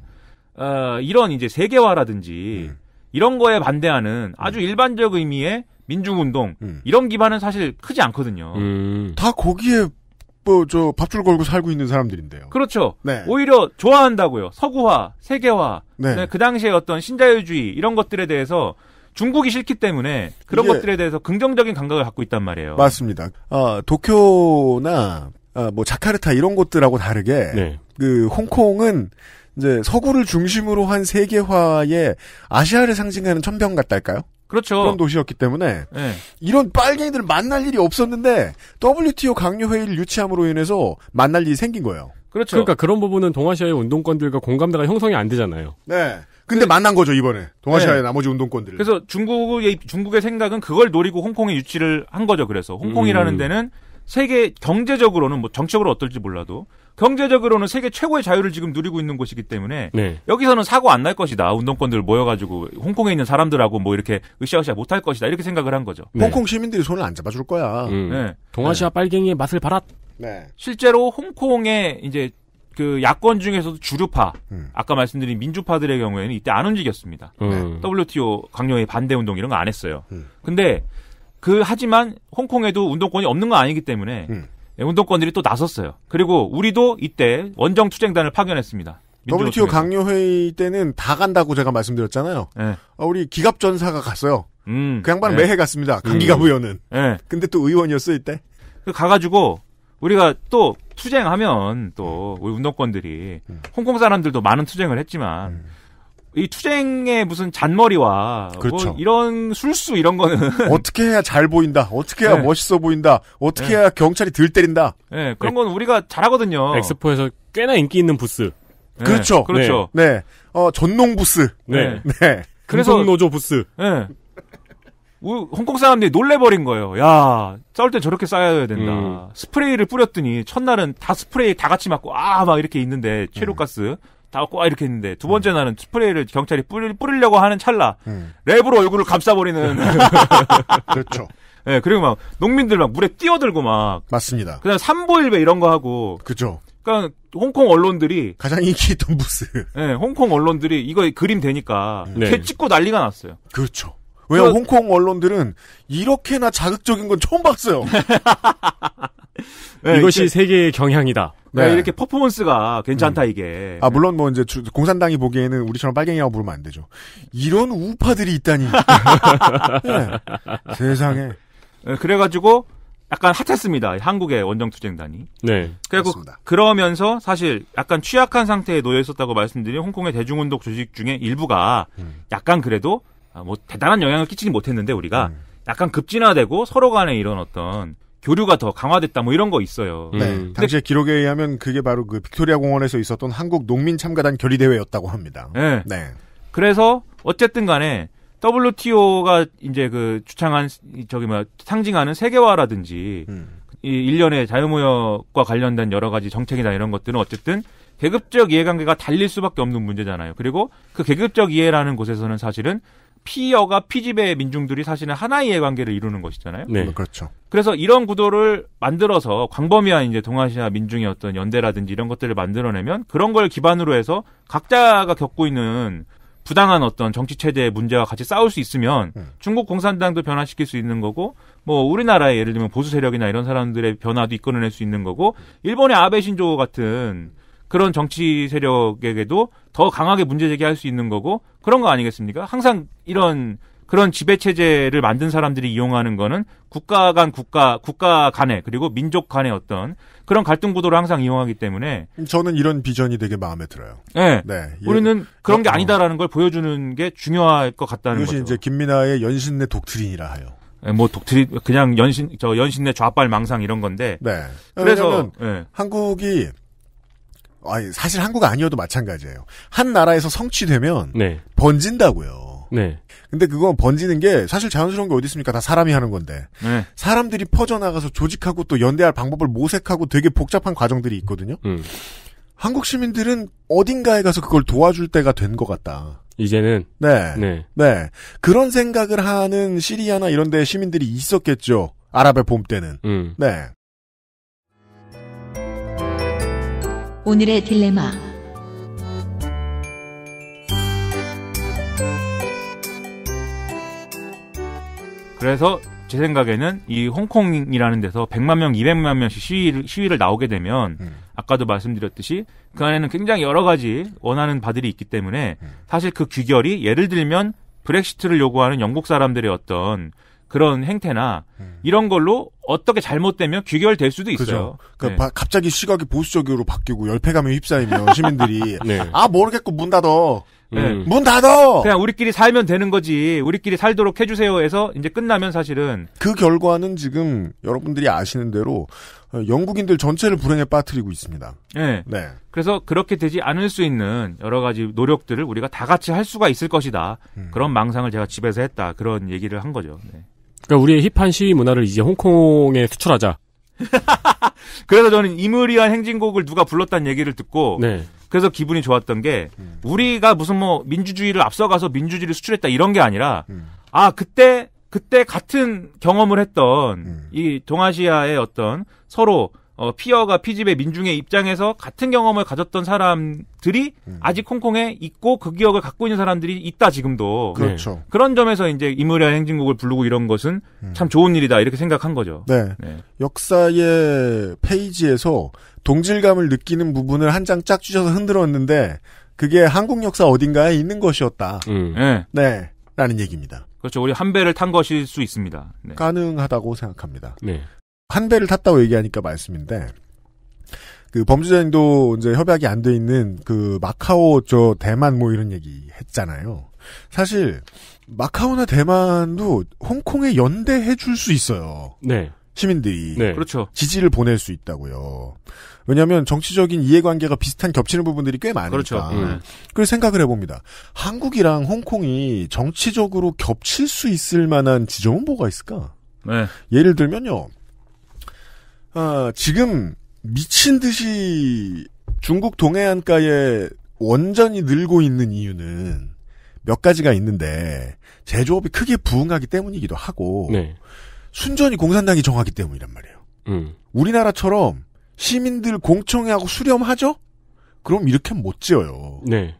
음. 어, 이런 이제 세계화라든지 음. 이런 거에 반대하는 아주 일반적 의미의 민중운동 음. 이런 기반은 사실 크지 않거든요. 음. 다 거기에 뭐 저 밥줄 걸고 살고 있는 사람들인데요. 그렇죠. 네. 오히려 좋아한다고요. 서구화, 세계화, 네. 네. 그 당시에 어떤 신자유주의 이런 것들에 대해서 중국이 싫기 때문에 그런 것들에 대해서 긍정적인 감각을 갖고 있단 말이에요. 맞습니다. 어, 도쿄나 아, 뭐 자카르타 이런 곳들하고 다르게 네. 그 홍콩은 이제 서구를 중심으로 한 세계화에 아시아를 상징하는 천병 같달까요? 그렇죠. 그런 도시였기 때문에 네. 이런 빨갱이들 을 만날 일이 없었는데 WTO 강요 회의를 유치함으로 인해서 만날 일이 생긴 거예요. 그렇죠. 그러니까 그런 부분은 동아시아의 운동권들과 공감대가 형성이 안 되잖아요. 네. 근데 만난 거죠 이번에 동아시아의 네. 나머지 운동권들. 그래서 중국의 중국의 생각은 그걸 노리고 홍콩에 유치를 한 거죠. 그래서 홍콩이라는 음. 데는 세계 경제적으로는 뭐정책으로 어떨지 몰라도 경제적으로는 세계 최고의 자유를 지금 누리고 있는 곳이기 때문에 네. 여기서는 사고 안 날 것이다. 운동권들 모여가지고 홍콩에 있는 사람들하고 뭐 이렇게 으쌰으쌰 못할 것이다. 이렇게 생각을 한 거죠. 네. 홍콩 시민들이 손을 안 잡아줄 거야. 음. 네. 동아시아 네. 빨갱이의 맛을 봐라. 네. 실제로 홍콩의 이제 그 야권 중에서도 주류파, 음. 아까 말씀드린 민주파들의 경우에는 이때 안 움직였습니다. 음. 네. WTO 강요의 반대 운동 이런 거 안 했어요. 음. 근데 그 하지만 홍콩에도 운동권이 없는 건 아니기 때문에 음. 네, 운동권들이 또 나섰어요. 그리고 우리도 이때 원정 투쟁단을 파견했습니다. WTO 강요 회의 때는 다 간다고 제가 말씀드렸잖아요. 네. 아, 우리 기갑 전사가 갔어요. 음, 그 양반은 네. 매해 갔습니다. 강기갑 음. 의원은. 네. 근데 또 의원이었어 이때. 그 가가지고 우리가 또 투쟁하면 또 음. 우리 운동권들이 홍콩 사람들도 많은 투쟁을 했지만 음. 이 투쟁의 무슨 잔머리와 뭐 그렇죠. 뭐 이런 술수 이런 거는 <laughs> 어떻게 해야 잘 보인다 어떻게 해야 네. 멋있어 보인다 어떻게 네. 해야 경찰이 들 때린다 네, 그런 건 우리가 잘하거든요 엑스포에서 꽤나 인기 있는 부스 네, 그렇죠 그렇죠 네. 네, 어 전농 부스 네, 네. 그래서 노조 부스 네. 홍콩 사람들이 놀래버린 거예요. 야, 싸울 땐 저렇게 싸야 된다. 음. 스프레이를 뿌렸더니 첫날은 다 스프레이 다 같이 맞고 아 막 이렇게 있는데 최루가스 음. 다 맞고 아 이렇게 있는데 두 음. 번째 날은 스프레이를 경찰이 뿌리, 뿌리려고 하는 찰나 음. 랩으로 얼굴을 감싸버리는 <laughs> 그렇죠. 예, 네, 그리고 막 농민들 막 물에 뛰어들고 막 맞습니다. 그다음 에 삼보일배 이런 거 하고 그죠. 그러니까 홍콩 언론들이 가장 인기 있던 부스. 예, 네, 홍콩 언론들이 이거 그림 되니까 네. 개 찍고 난리가 났어요. 그렇죠. 왜요? 그 홍콩 언론들은 이렇게나 자극적인 건 처음 봤어요. <laughs> 네, 이것이 이렇 세계의 경향이다. 네. 네. 이렇게 퍼포먼스가 괜찮다 음. 이게. 아 네. 물론 뭐 이제 공산당이 보기에는 우리처럼 빨갱이라고 부르면 안 되죠. 이런 우파들이 있다니. <laughs> 네. 세상에. 네, 그래가지고 약간 핫했습니다. 한국의 원정투쟁단이. 네. 그리고 그러면서 사실 약간 취약한 상태에 놓여 있었다고 말씀드린 홍콩의 대중운동 조직 중에 일부가 음. 약간 그래도 아, 뭐 대단한 영향을 끼치지 못했는데 우리가 음. 약간 급진화되고 서로 간에 이런 어떤 교류가 더 강화됐다 뭐 이런 거 있어요. 네. 음. 당시에 기록에 의하면 그게 바로 그 빅토리아 공원에서 있었던 한국 농민 참가단 결의 대회였다고 합니다. 네. 네. 그래서 어쨌든 간에 WTO가 이제 그 주창한 저기 뭐 상징하는 세계화라든지 음. 이 일련의 자유무역과 관련된 여러 가지 정책이나 이런 것들은 어쨌든 계급적 이해관계가 달릴 수밖에 없는 문제잖아요. 그리고 그 계급적 이해라는 곳에서는 사실은 피어가 피집의 민중들이 사실은 하나의 이해관계를 이루는 것이잖아요. 네. 음, 그렇죠. 그래서 이런 구도를 만들어서 광범위한 이제 동아시아 민중의 어떤 연대라든지 이런 것들을 만들어내면 그런 걸 기반으로 해서 각자가 겪고 있는 부당한 어떤 정치 체제의 문제와 같이 싸울 수 있으면 음. 중국 공산당도 변화시킬 수 있는 거고 뭐 우리나라의 예를 들면 보수 세력이나 이런 사람들의 변화도 이끌어낼 수 있는 거고 일본의 아베 신조 같은 그런 정치 세력에게도 더 강하게 문제 제기할 수 있는 거고 그런 거 아니겠습니까? 항상 이런 그런 지배 체제를 만든 사람들이 이용하는 거는 국가 간 국가 국가 간에 그리고 민족 간의 어떤 그런 갈등 구도를 항상 이용하기 때문에 저는 이런 비전이 되게 마음에 들어요. 네, 네. 우리는 예. 그런 게 어. 아니다라는 걸 보여주는 게 중요할 것 같다는 이것이 거죠. 이제 김민아의 연신내 독트린이라 하요. 네, 뭐 독트리 그냥 연신 저 연신내 좌빨 망상 이런 건데. 네. 그래서 네. 한국이 아니, 사실 한국 아니어도 마찬가지예요. 한 나라에서 성취되면 네. 번진다고요. 네. 근데 그건 번지는 게 사실 자연스러운 게 어디 있습니까? 다 사람이 하는 건데. 네. 사람들이 퍼져나가서 조직하고 또 연대할 방법을 모색하고 되게 복잡한 과정들이 있거든요. 음. 한국 시민들은 어딘가에 가서 그걸 도와줄 때가 된 것 같다. 이제는 네. 네. 네. 그런 생각을 하는 시리아나 이런 데 시민들이 있었겠죠. 아랍의 봄 때는. 음. 네. 오늘의 딜레마 그래서 제 생각에는 이 홍콩이라는 데서 100만 명, 200만 명씩 시위를, 시위를 나오게 되면 음. 아까도 말씀드렸듯이 그 안에는 굉장히 여러 가지 원하는 바들이 있기 때문에 음. 사실 그 귀결이 예를 들면 브렉시트를 요구하는 영국 사람들의 어떤 그런 행태나 음. 이런 걸로 어떻게 잘못되면 귀결될 수도 있어요. 그죠. 그러니 네. 갑자기 시각이 보수적으로 바뀌고 열패감에 휩싸이면 시민들이 <laughs> 네. 아 모르겠고 문 닫어. 음. 네. 문 닫어. 그냥 우리끼리 살면 되는 거지. 우리끼리 살도록 해주세요. 해서 이제 끝나면 사실은 그 결과는 지금 여러분들이 아시는 대로 영국인들 전체를 불행에 빠뜨리고 있습니다. 네. 네. 그래서 그렇게 되지 않을 수 있는 여러 가지 노력들을 우리가 다 같이 할 수가 있을 것이다. 음. 그런 망상을 제가 집에서 했다. 그런 얘기를 한 거죠. 네. 그러니까 우리의 힙한 시위 문화를 이제 홍콩에 수출하자. <laughs> 그래서 저는 이무리한 행진곡을 누가 불렀다는 얘기를 듣고 네. 그래서 기분이 좋았던 게 우리가 무슨 뭐 민주주의를 앞서가서 민주주의를 수출했다 이런 게 아니라 음. 아 그때 그때 같은 경험을 했던 음. 이 동아시아의 어떤 서로 어, 피어가 피집의 민중의 입장에서 같은 경험을 가졌던 사람들이 음. 아직 홍콩에 있고 그 기억을 갖고 있는 사람들이 있다 지금도 네. 그렇죠. 네. 그런 점에서 이제 이무리한 행진곡을 부르고 이런 것은 음. 참 좋은 일이다 이렇게 생각한 거죠. 네. 네. 역사의 페이지에서 동질감을 느끼는 부분을 한 장쫙주셔서 흔들었는데 그게 한국 역사 어딘가에 있는 것이었다. 음. 네. 네. 라는 얘기입니다. 그렇죠. 우리 한 배를 탄 것일 수 있습니다. 네. 가능하다고 생각합니다. 네. 한 배를 탔다고 얘기하니까 말씀인데 그 범죄자 행도 이제 협약이 안 돼 있는 그 마카오 저 대만 뭐 이런 얘기 했잖아요. 사실 마카오나 대만도 홍콩에 연대해 줄 수 있어요. 네. 시민들이 네. 그렇죠. 지지를 보낼 수 있다고요. 왜냐하면 정치적인 이해관계가 비슷한 겹치는 부분들이 꽤 많으니까. 그렇죠. 음. 음. 그걸 생각을 해봅니다. 한국이랑 홍콩이 정치적으로 겹칠 수 있을 만한 지점은 뭐가 있을까? 네. 예를 들면요. 아, 지금 미친 듯이 중국 동해안가에 원전이 늘고 있는 이유는 몇 가지가 있는데 제조업이 크게 부흥하기 때문이기도 하고 네. 순전히 공산당이 정하기 때문이란 말이에요. 음. 우리나라처럼 시민들 공청회하고 수렴하죠? 그럼 이렇게 못 지어요. 네.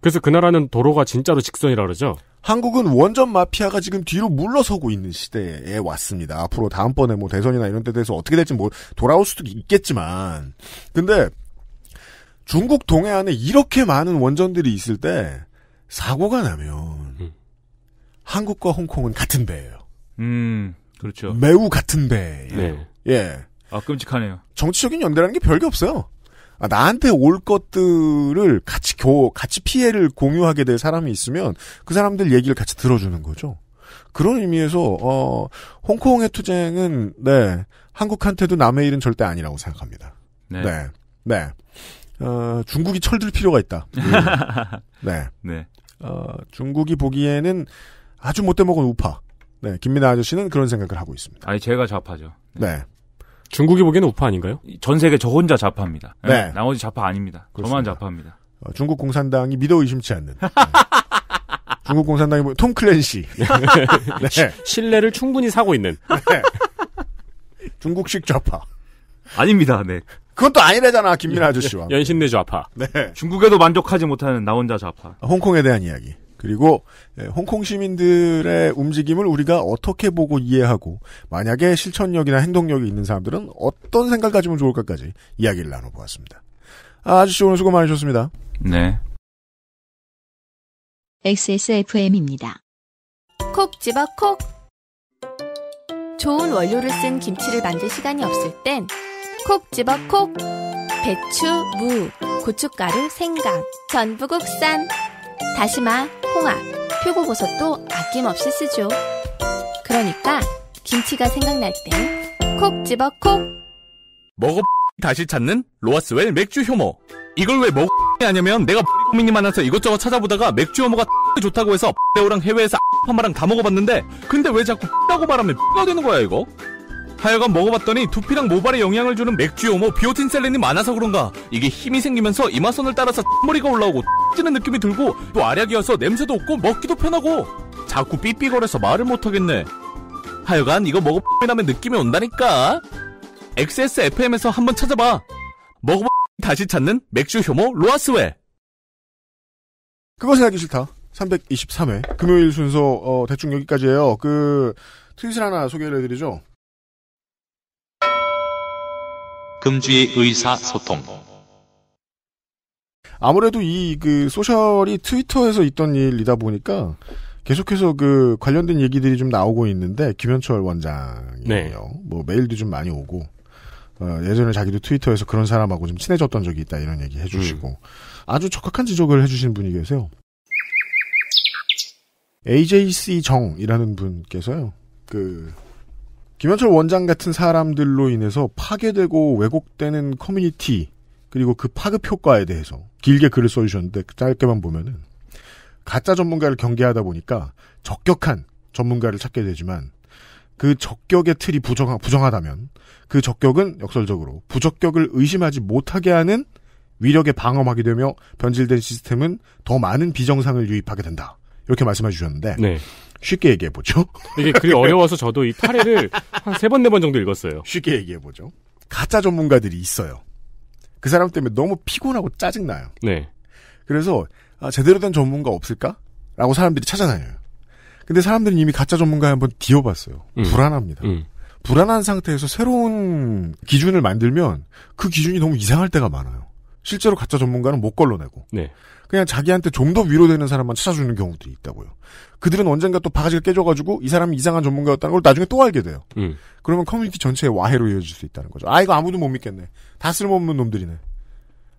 그래서 그 나라는 도로가 진짜로 직선이라 그러죠. 한국은 원전 마피아가 지금 뒤로 물러서고 있는 시대에 왔습니다. 앞으로 다음번에 뭐 대선이나 이런 데 대해서 어떻게 될지 뭐 돌아올 수도 있겠지만. 근데 중국 동해안에 이렇게 많은 원전들이 있을 때 사고가 나면 음. 한국과 홍콩은 같은 배예요. 음, 그렇죠. 매우 같은 배예요. 네. 예. 아, 끔찍하네요. 정치적인 연대라는 게 별게 없어요. 아, 나한테 올 것들을 같이 겨, 같이 피해를 공유하게 될 사람이 있으면 그 사람들 얘기를 같이 들어주는 거죠. 그런 의미에서 어, 홍콩의 투쟁은 네 한국한테도 남의 일은 절대 아니라고 생각합니다. 네, 네, 네. 어, 중국이 철들 필요가 있다. <laughs> 네. 네, 네. 어, 중국이 보기에는 아주 못돼 먹은 우파. 네, 김민아 아저씨는 그런 생각을 하고 있습니다. 아니 제가 좌파죠. 네. 네. 중국이 보기에는 우파 아닌가요? 전 세계 저 혼자 좌파입니다. 네. 네 나머지 좌파 아닙니다. 그렇습니다. 저만 좌파입니다. 어, 중국 공산당이 믿어 의심치 않는. 네. 중국 공산당이 뭐, 톰 클랜시. <laughs> 네. 시, 네. 신뢰를 충분히 사고 있는. 네. 중국식 좌파. 아닙니다, 네. 그것도 아니래잖아, 김민아 아저씨와. 연신내 좌파. 네. 중국에도 만족하지 못하는 나 혼자 좌파. 홍콩에 대한 이야기. 그리고 예, 홍콩 시민들의 움직임을 우리가 어떻게 보고 이해하고 만약에 실천력이나 행동력이 있는 사람들은 어떤 생각 가지면 좋을까까지 이야기를 나눠보았습니다. 아저씨 오늘 수고 많으셨습니다. 네. XSFM입니다. 콕 집어 콕. 좋은 원료를 쓴 김치를 만들 시간이 없을 땐 콕 집어 콕. 배추, 무, 고춧가루, 생강, 전부 국산. 다시마, 홍합, 표고버섯도 아낌없이 쓰죠. 그러니까 김치가 생각날 땐콕 집어 콕! 먹어 <laughs> 다시 찾는 로아스웰 맥주 효모 이걸 왜 먹어 <laughs> 하냐면 내가 <laughs> 고민이 많아서 이것저것 찾아보다가 맥주 효모가 좋다고 해서 배우랑 해외에서 한마랑다 먹어봤는데 근데 왜 자꾸 라고 말하면 가 되는 거야 이거? 하여간 먹어봤더니 두피랑 모발에 영향을 주는 맥주 요모 비오틴 셀린이 많아서 그런가 이게 힘이 생기면서 이마선을 따라서 머리가 올라오고 찌는 느낌이 들고 또아약이어서 냄새도 없고 먹기도 편하고 자꾸 삐삐거려서 말을 못하겠네 하여간 이거 먹어보면 느낌이 온다니까 XSFM에서 한번 찾아봐 먹어보 다시 찾는 맥주 효모 로아스웰 그것은 하기 싫다 323회 금요일 순서 어, 대충 여기까지예요 그 트윗을 하나 소개를 해드리죠 금주의 의사소통. 아무래도 이 그 소셜이 트위터에서 있던 일이다 보니까 계속해서 그 관련된 얘기들이 좀 나오고 있는데 김현철 원장이요. 네. 뭐 메일도 좀 많이 오고 어, 예전에 자기도 트위터에서 그런 사람하고 좀 친해졌던 적이 있다 이런 얘기 해주시고 음. 아주 적확한 지적을 해주신 분이 계세요. AJC 정이라는 분께서요. 그 김현철 원장 같은 사람들로 인해서 파괴되고 왜곡되는 커뮤니티 그리고 그 파급 효과에 대해서 길게 글을 써주셨는데 짧게만 보면은 가짜 전문가를 경계하다 보니까 적격한 전문가를 찾게 되지만 그 적격의 틀이 부정, 부정하다면 그 적격은 역설적으로 부적격을 의심하지 못하게 하는 위력에 방어하게 되며 변질된 시스템은 더 많은 비정상을 유입하게 된다. 이렇게 말씀해 주셨는데 네. 쉽게 얘기해보죠. <laughs> 이게 글이 어려워서 저도 이 파례를 한 세 번, 네 번 정도 읽었어요. 쉽게 얘기해보죠. 가짜 전문가들이 있어요. 그 사람 때문에 너무 피곤하고 짜증나요. 네. 그래서, 아, 제대로 된 전문가 없을까? 라고 사람들이 찾아다녀요. 근데 사람들은 이미 가짜 전문가에 한번 뒤어봤어요. 음. 불안합니다. 음. 불안한 상태에서 새로운 기준을 만들면 그 기준이 너무 이상할 때가 많아요. 실제로 가짜 전문가는 못 걸러내고. 네. 그냥 자기한테 좀 더 위로되는 사람만 찾아주는 경우들이 있다고요. 그들은 언젠가 또 바가지가 깨져가지고 이 사람이 이상한 전문가였다는 걸 나중에 또 알게 돼요. 음. 그러면 커뮤니티 전체에 와해로 이어질 수 있다는 거죠. 아 이거 아무도 못 믿겠네. 다 쓸모없는 놈들이네.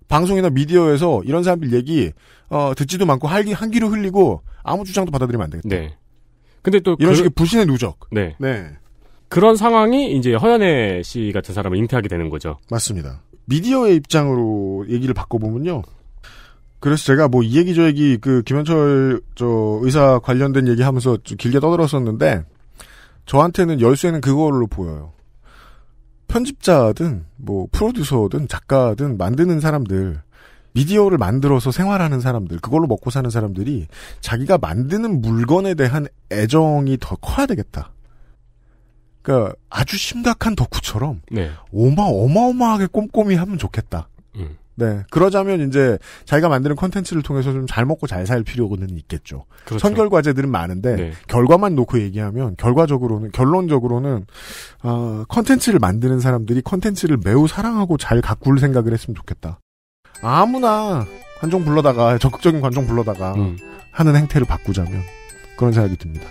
방송이나 미디어에서 이런 사람들 얘기 어, 듣지도 많고 한기 한기로 흘리고 아무 주장도 받아들이면 안 되겠다. 네. 근데 또 이런 그... 식의 불신의 누적. 네. 네. 그런 상황이 이제 허연애 씨 같은 사람을 잉태하게 되는 거죠. 맞습니다. 미디어의 입장으로 얘기를 바꿔보면요. 그래서 제가 뭐 이 얘기 저 얘기 그 김현철 저 의사 관련된 얘기 하면서 좀 길게 떠들었었는데 저한테는 열쇠는 그걸로 보여요. 편집자든 뭐 프로듀서든 작가든 만드는 사람들 미디어를 만들어서 생활하는 사람들 그걸로 먹고 사는 사람들이 자기가 만드는 물건에 대한 애정이 더 커야 되겠다. 그러니까 아주 심각한 덕후처럼 네. 어마어마하게 꼼꼼히 하면 좋겠다. 음. 네. 그러자면 이제 자기가 만드는 컨텐츠를 통해서 좀 잘 먹고 잘 살 필요는 있겠죠. 그렇죠. 선결 과제들은 많은데 네. 결과만 놓고 얘기하면 결과적으로는 결론적으로는 어, 컨텐츠를 만드는 사람들이 컨텐츠를 매우 사랑하고 잘 가꿀 생각을 했으면 좋겠다. 아무나 관종 불러다가 적극적인 관종 불러다가 음. 하는 행태를 바꾸자면 그런 생각이 듭니다.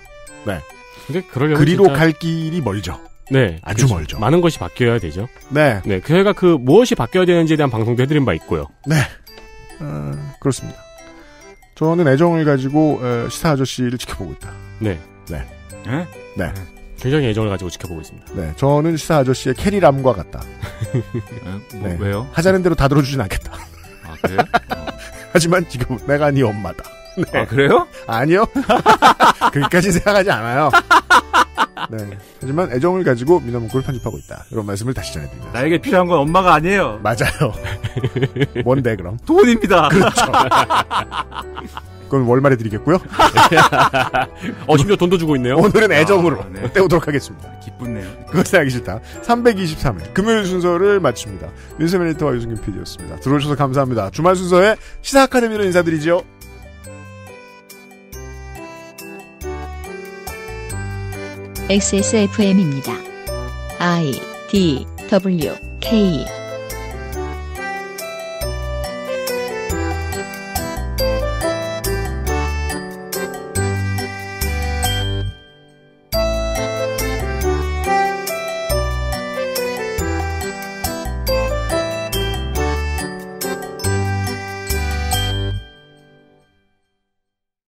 네. 근데 그러려면 그리로 진짜... 갈 길이 멀죠. 네. 아주 그렇죠. 멀죠. 많은 것이 바뀌어야 되죠. 네. 네. 저희가 그, 그 무엇이 바뀌어야 되는지에 대한 방송도 해드린 바 있고요. 네. 어, 그렇습니다. 저는 애정을 가지고 어, 시사 아저씨를 지켜보고 있다. 네. 네. 네. 네. 굉장히 애정을 가지고 지켜보고 있습니다. 네, 저는 시사 아저씨의 캐리람과 같다. 에, 네? 뭐, 네. 왜요? 하자는 대로 다 들어주진 않겠다. 아, 그래요? 어. <laughs> 하지만 지금 내가 네 엄마다. <laughs> 네. 아, 그래요? 아니요. <laughs> 그기까지 생각하지 않아요. 네. 하지만 애정을 가지고 미나문구를 편집하고 있다. 이런 말씀을 다시 전해드립니다. 나에게 필요한 건 엄마가 아니에요. 맞아요. <laughs> 뭔데 그럼? 돈입니다. 그렇죠. 그건 월말에 드리겠고요. 어, 심지어 돈도 주고 있네요. 오늘은 아, 애정으로 아, 네. 때우도록 하겠습니다. 기쁘네요. 그것은 알기 싫다. 323회 금요일 순서를 마칩니다. 윤세민 리터와 유승균 PD였습니다. 들어오셔서 감사합니다. 주말 순서에 시사 아카데미로 인사드리죠. XSFM입니다. I D W K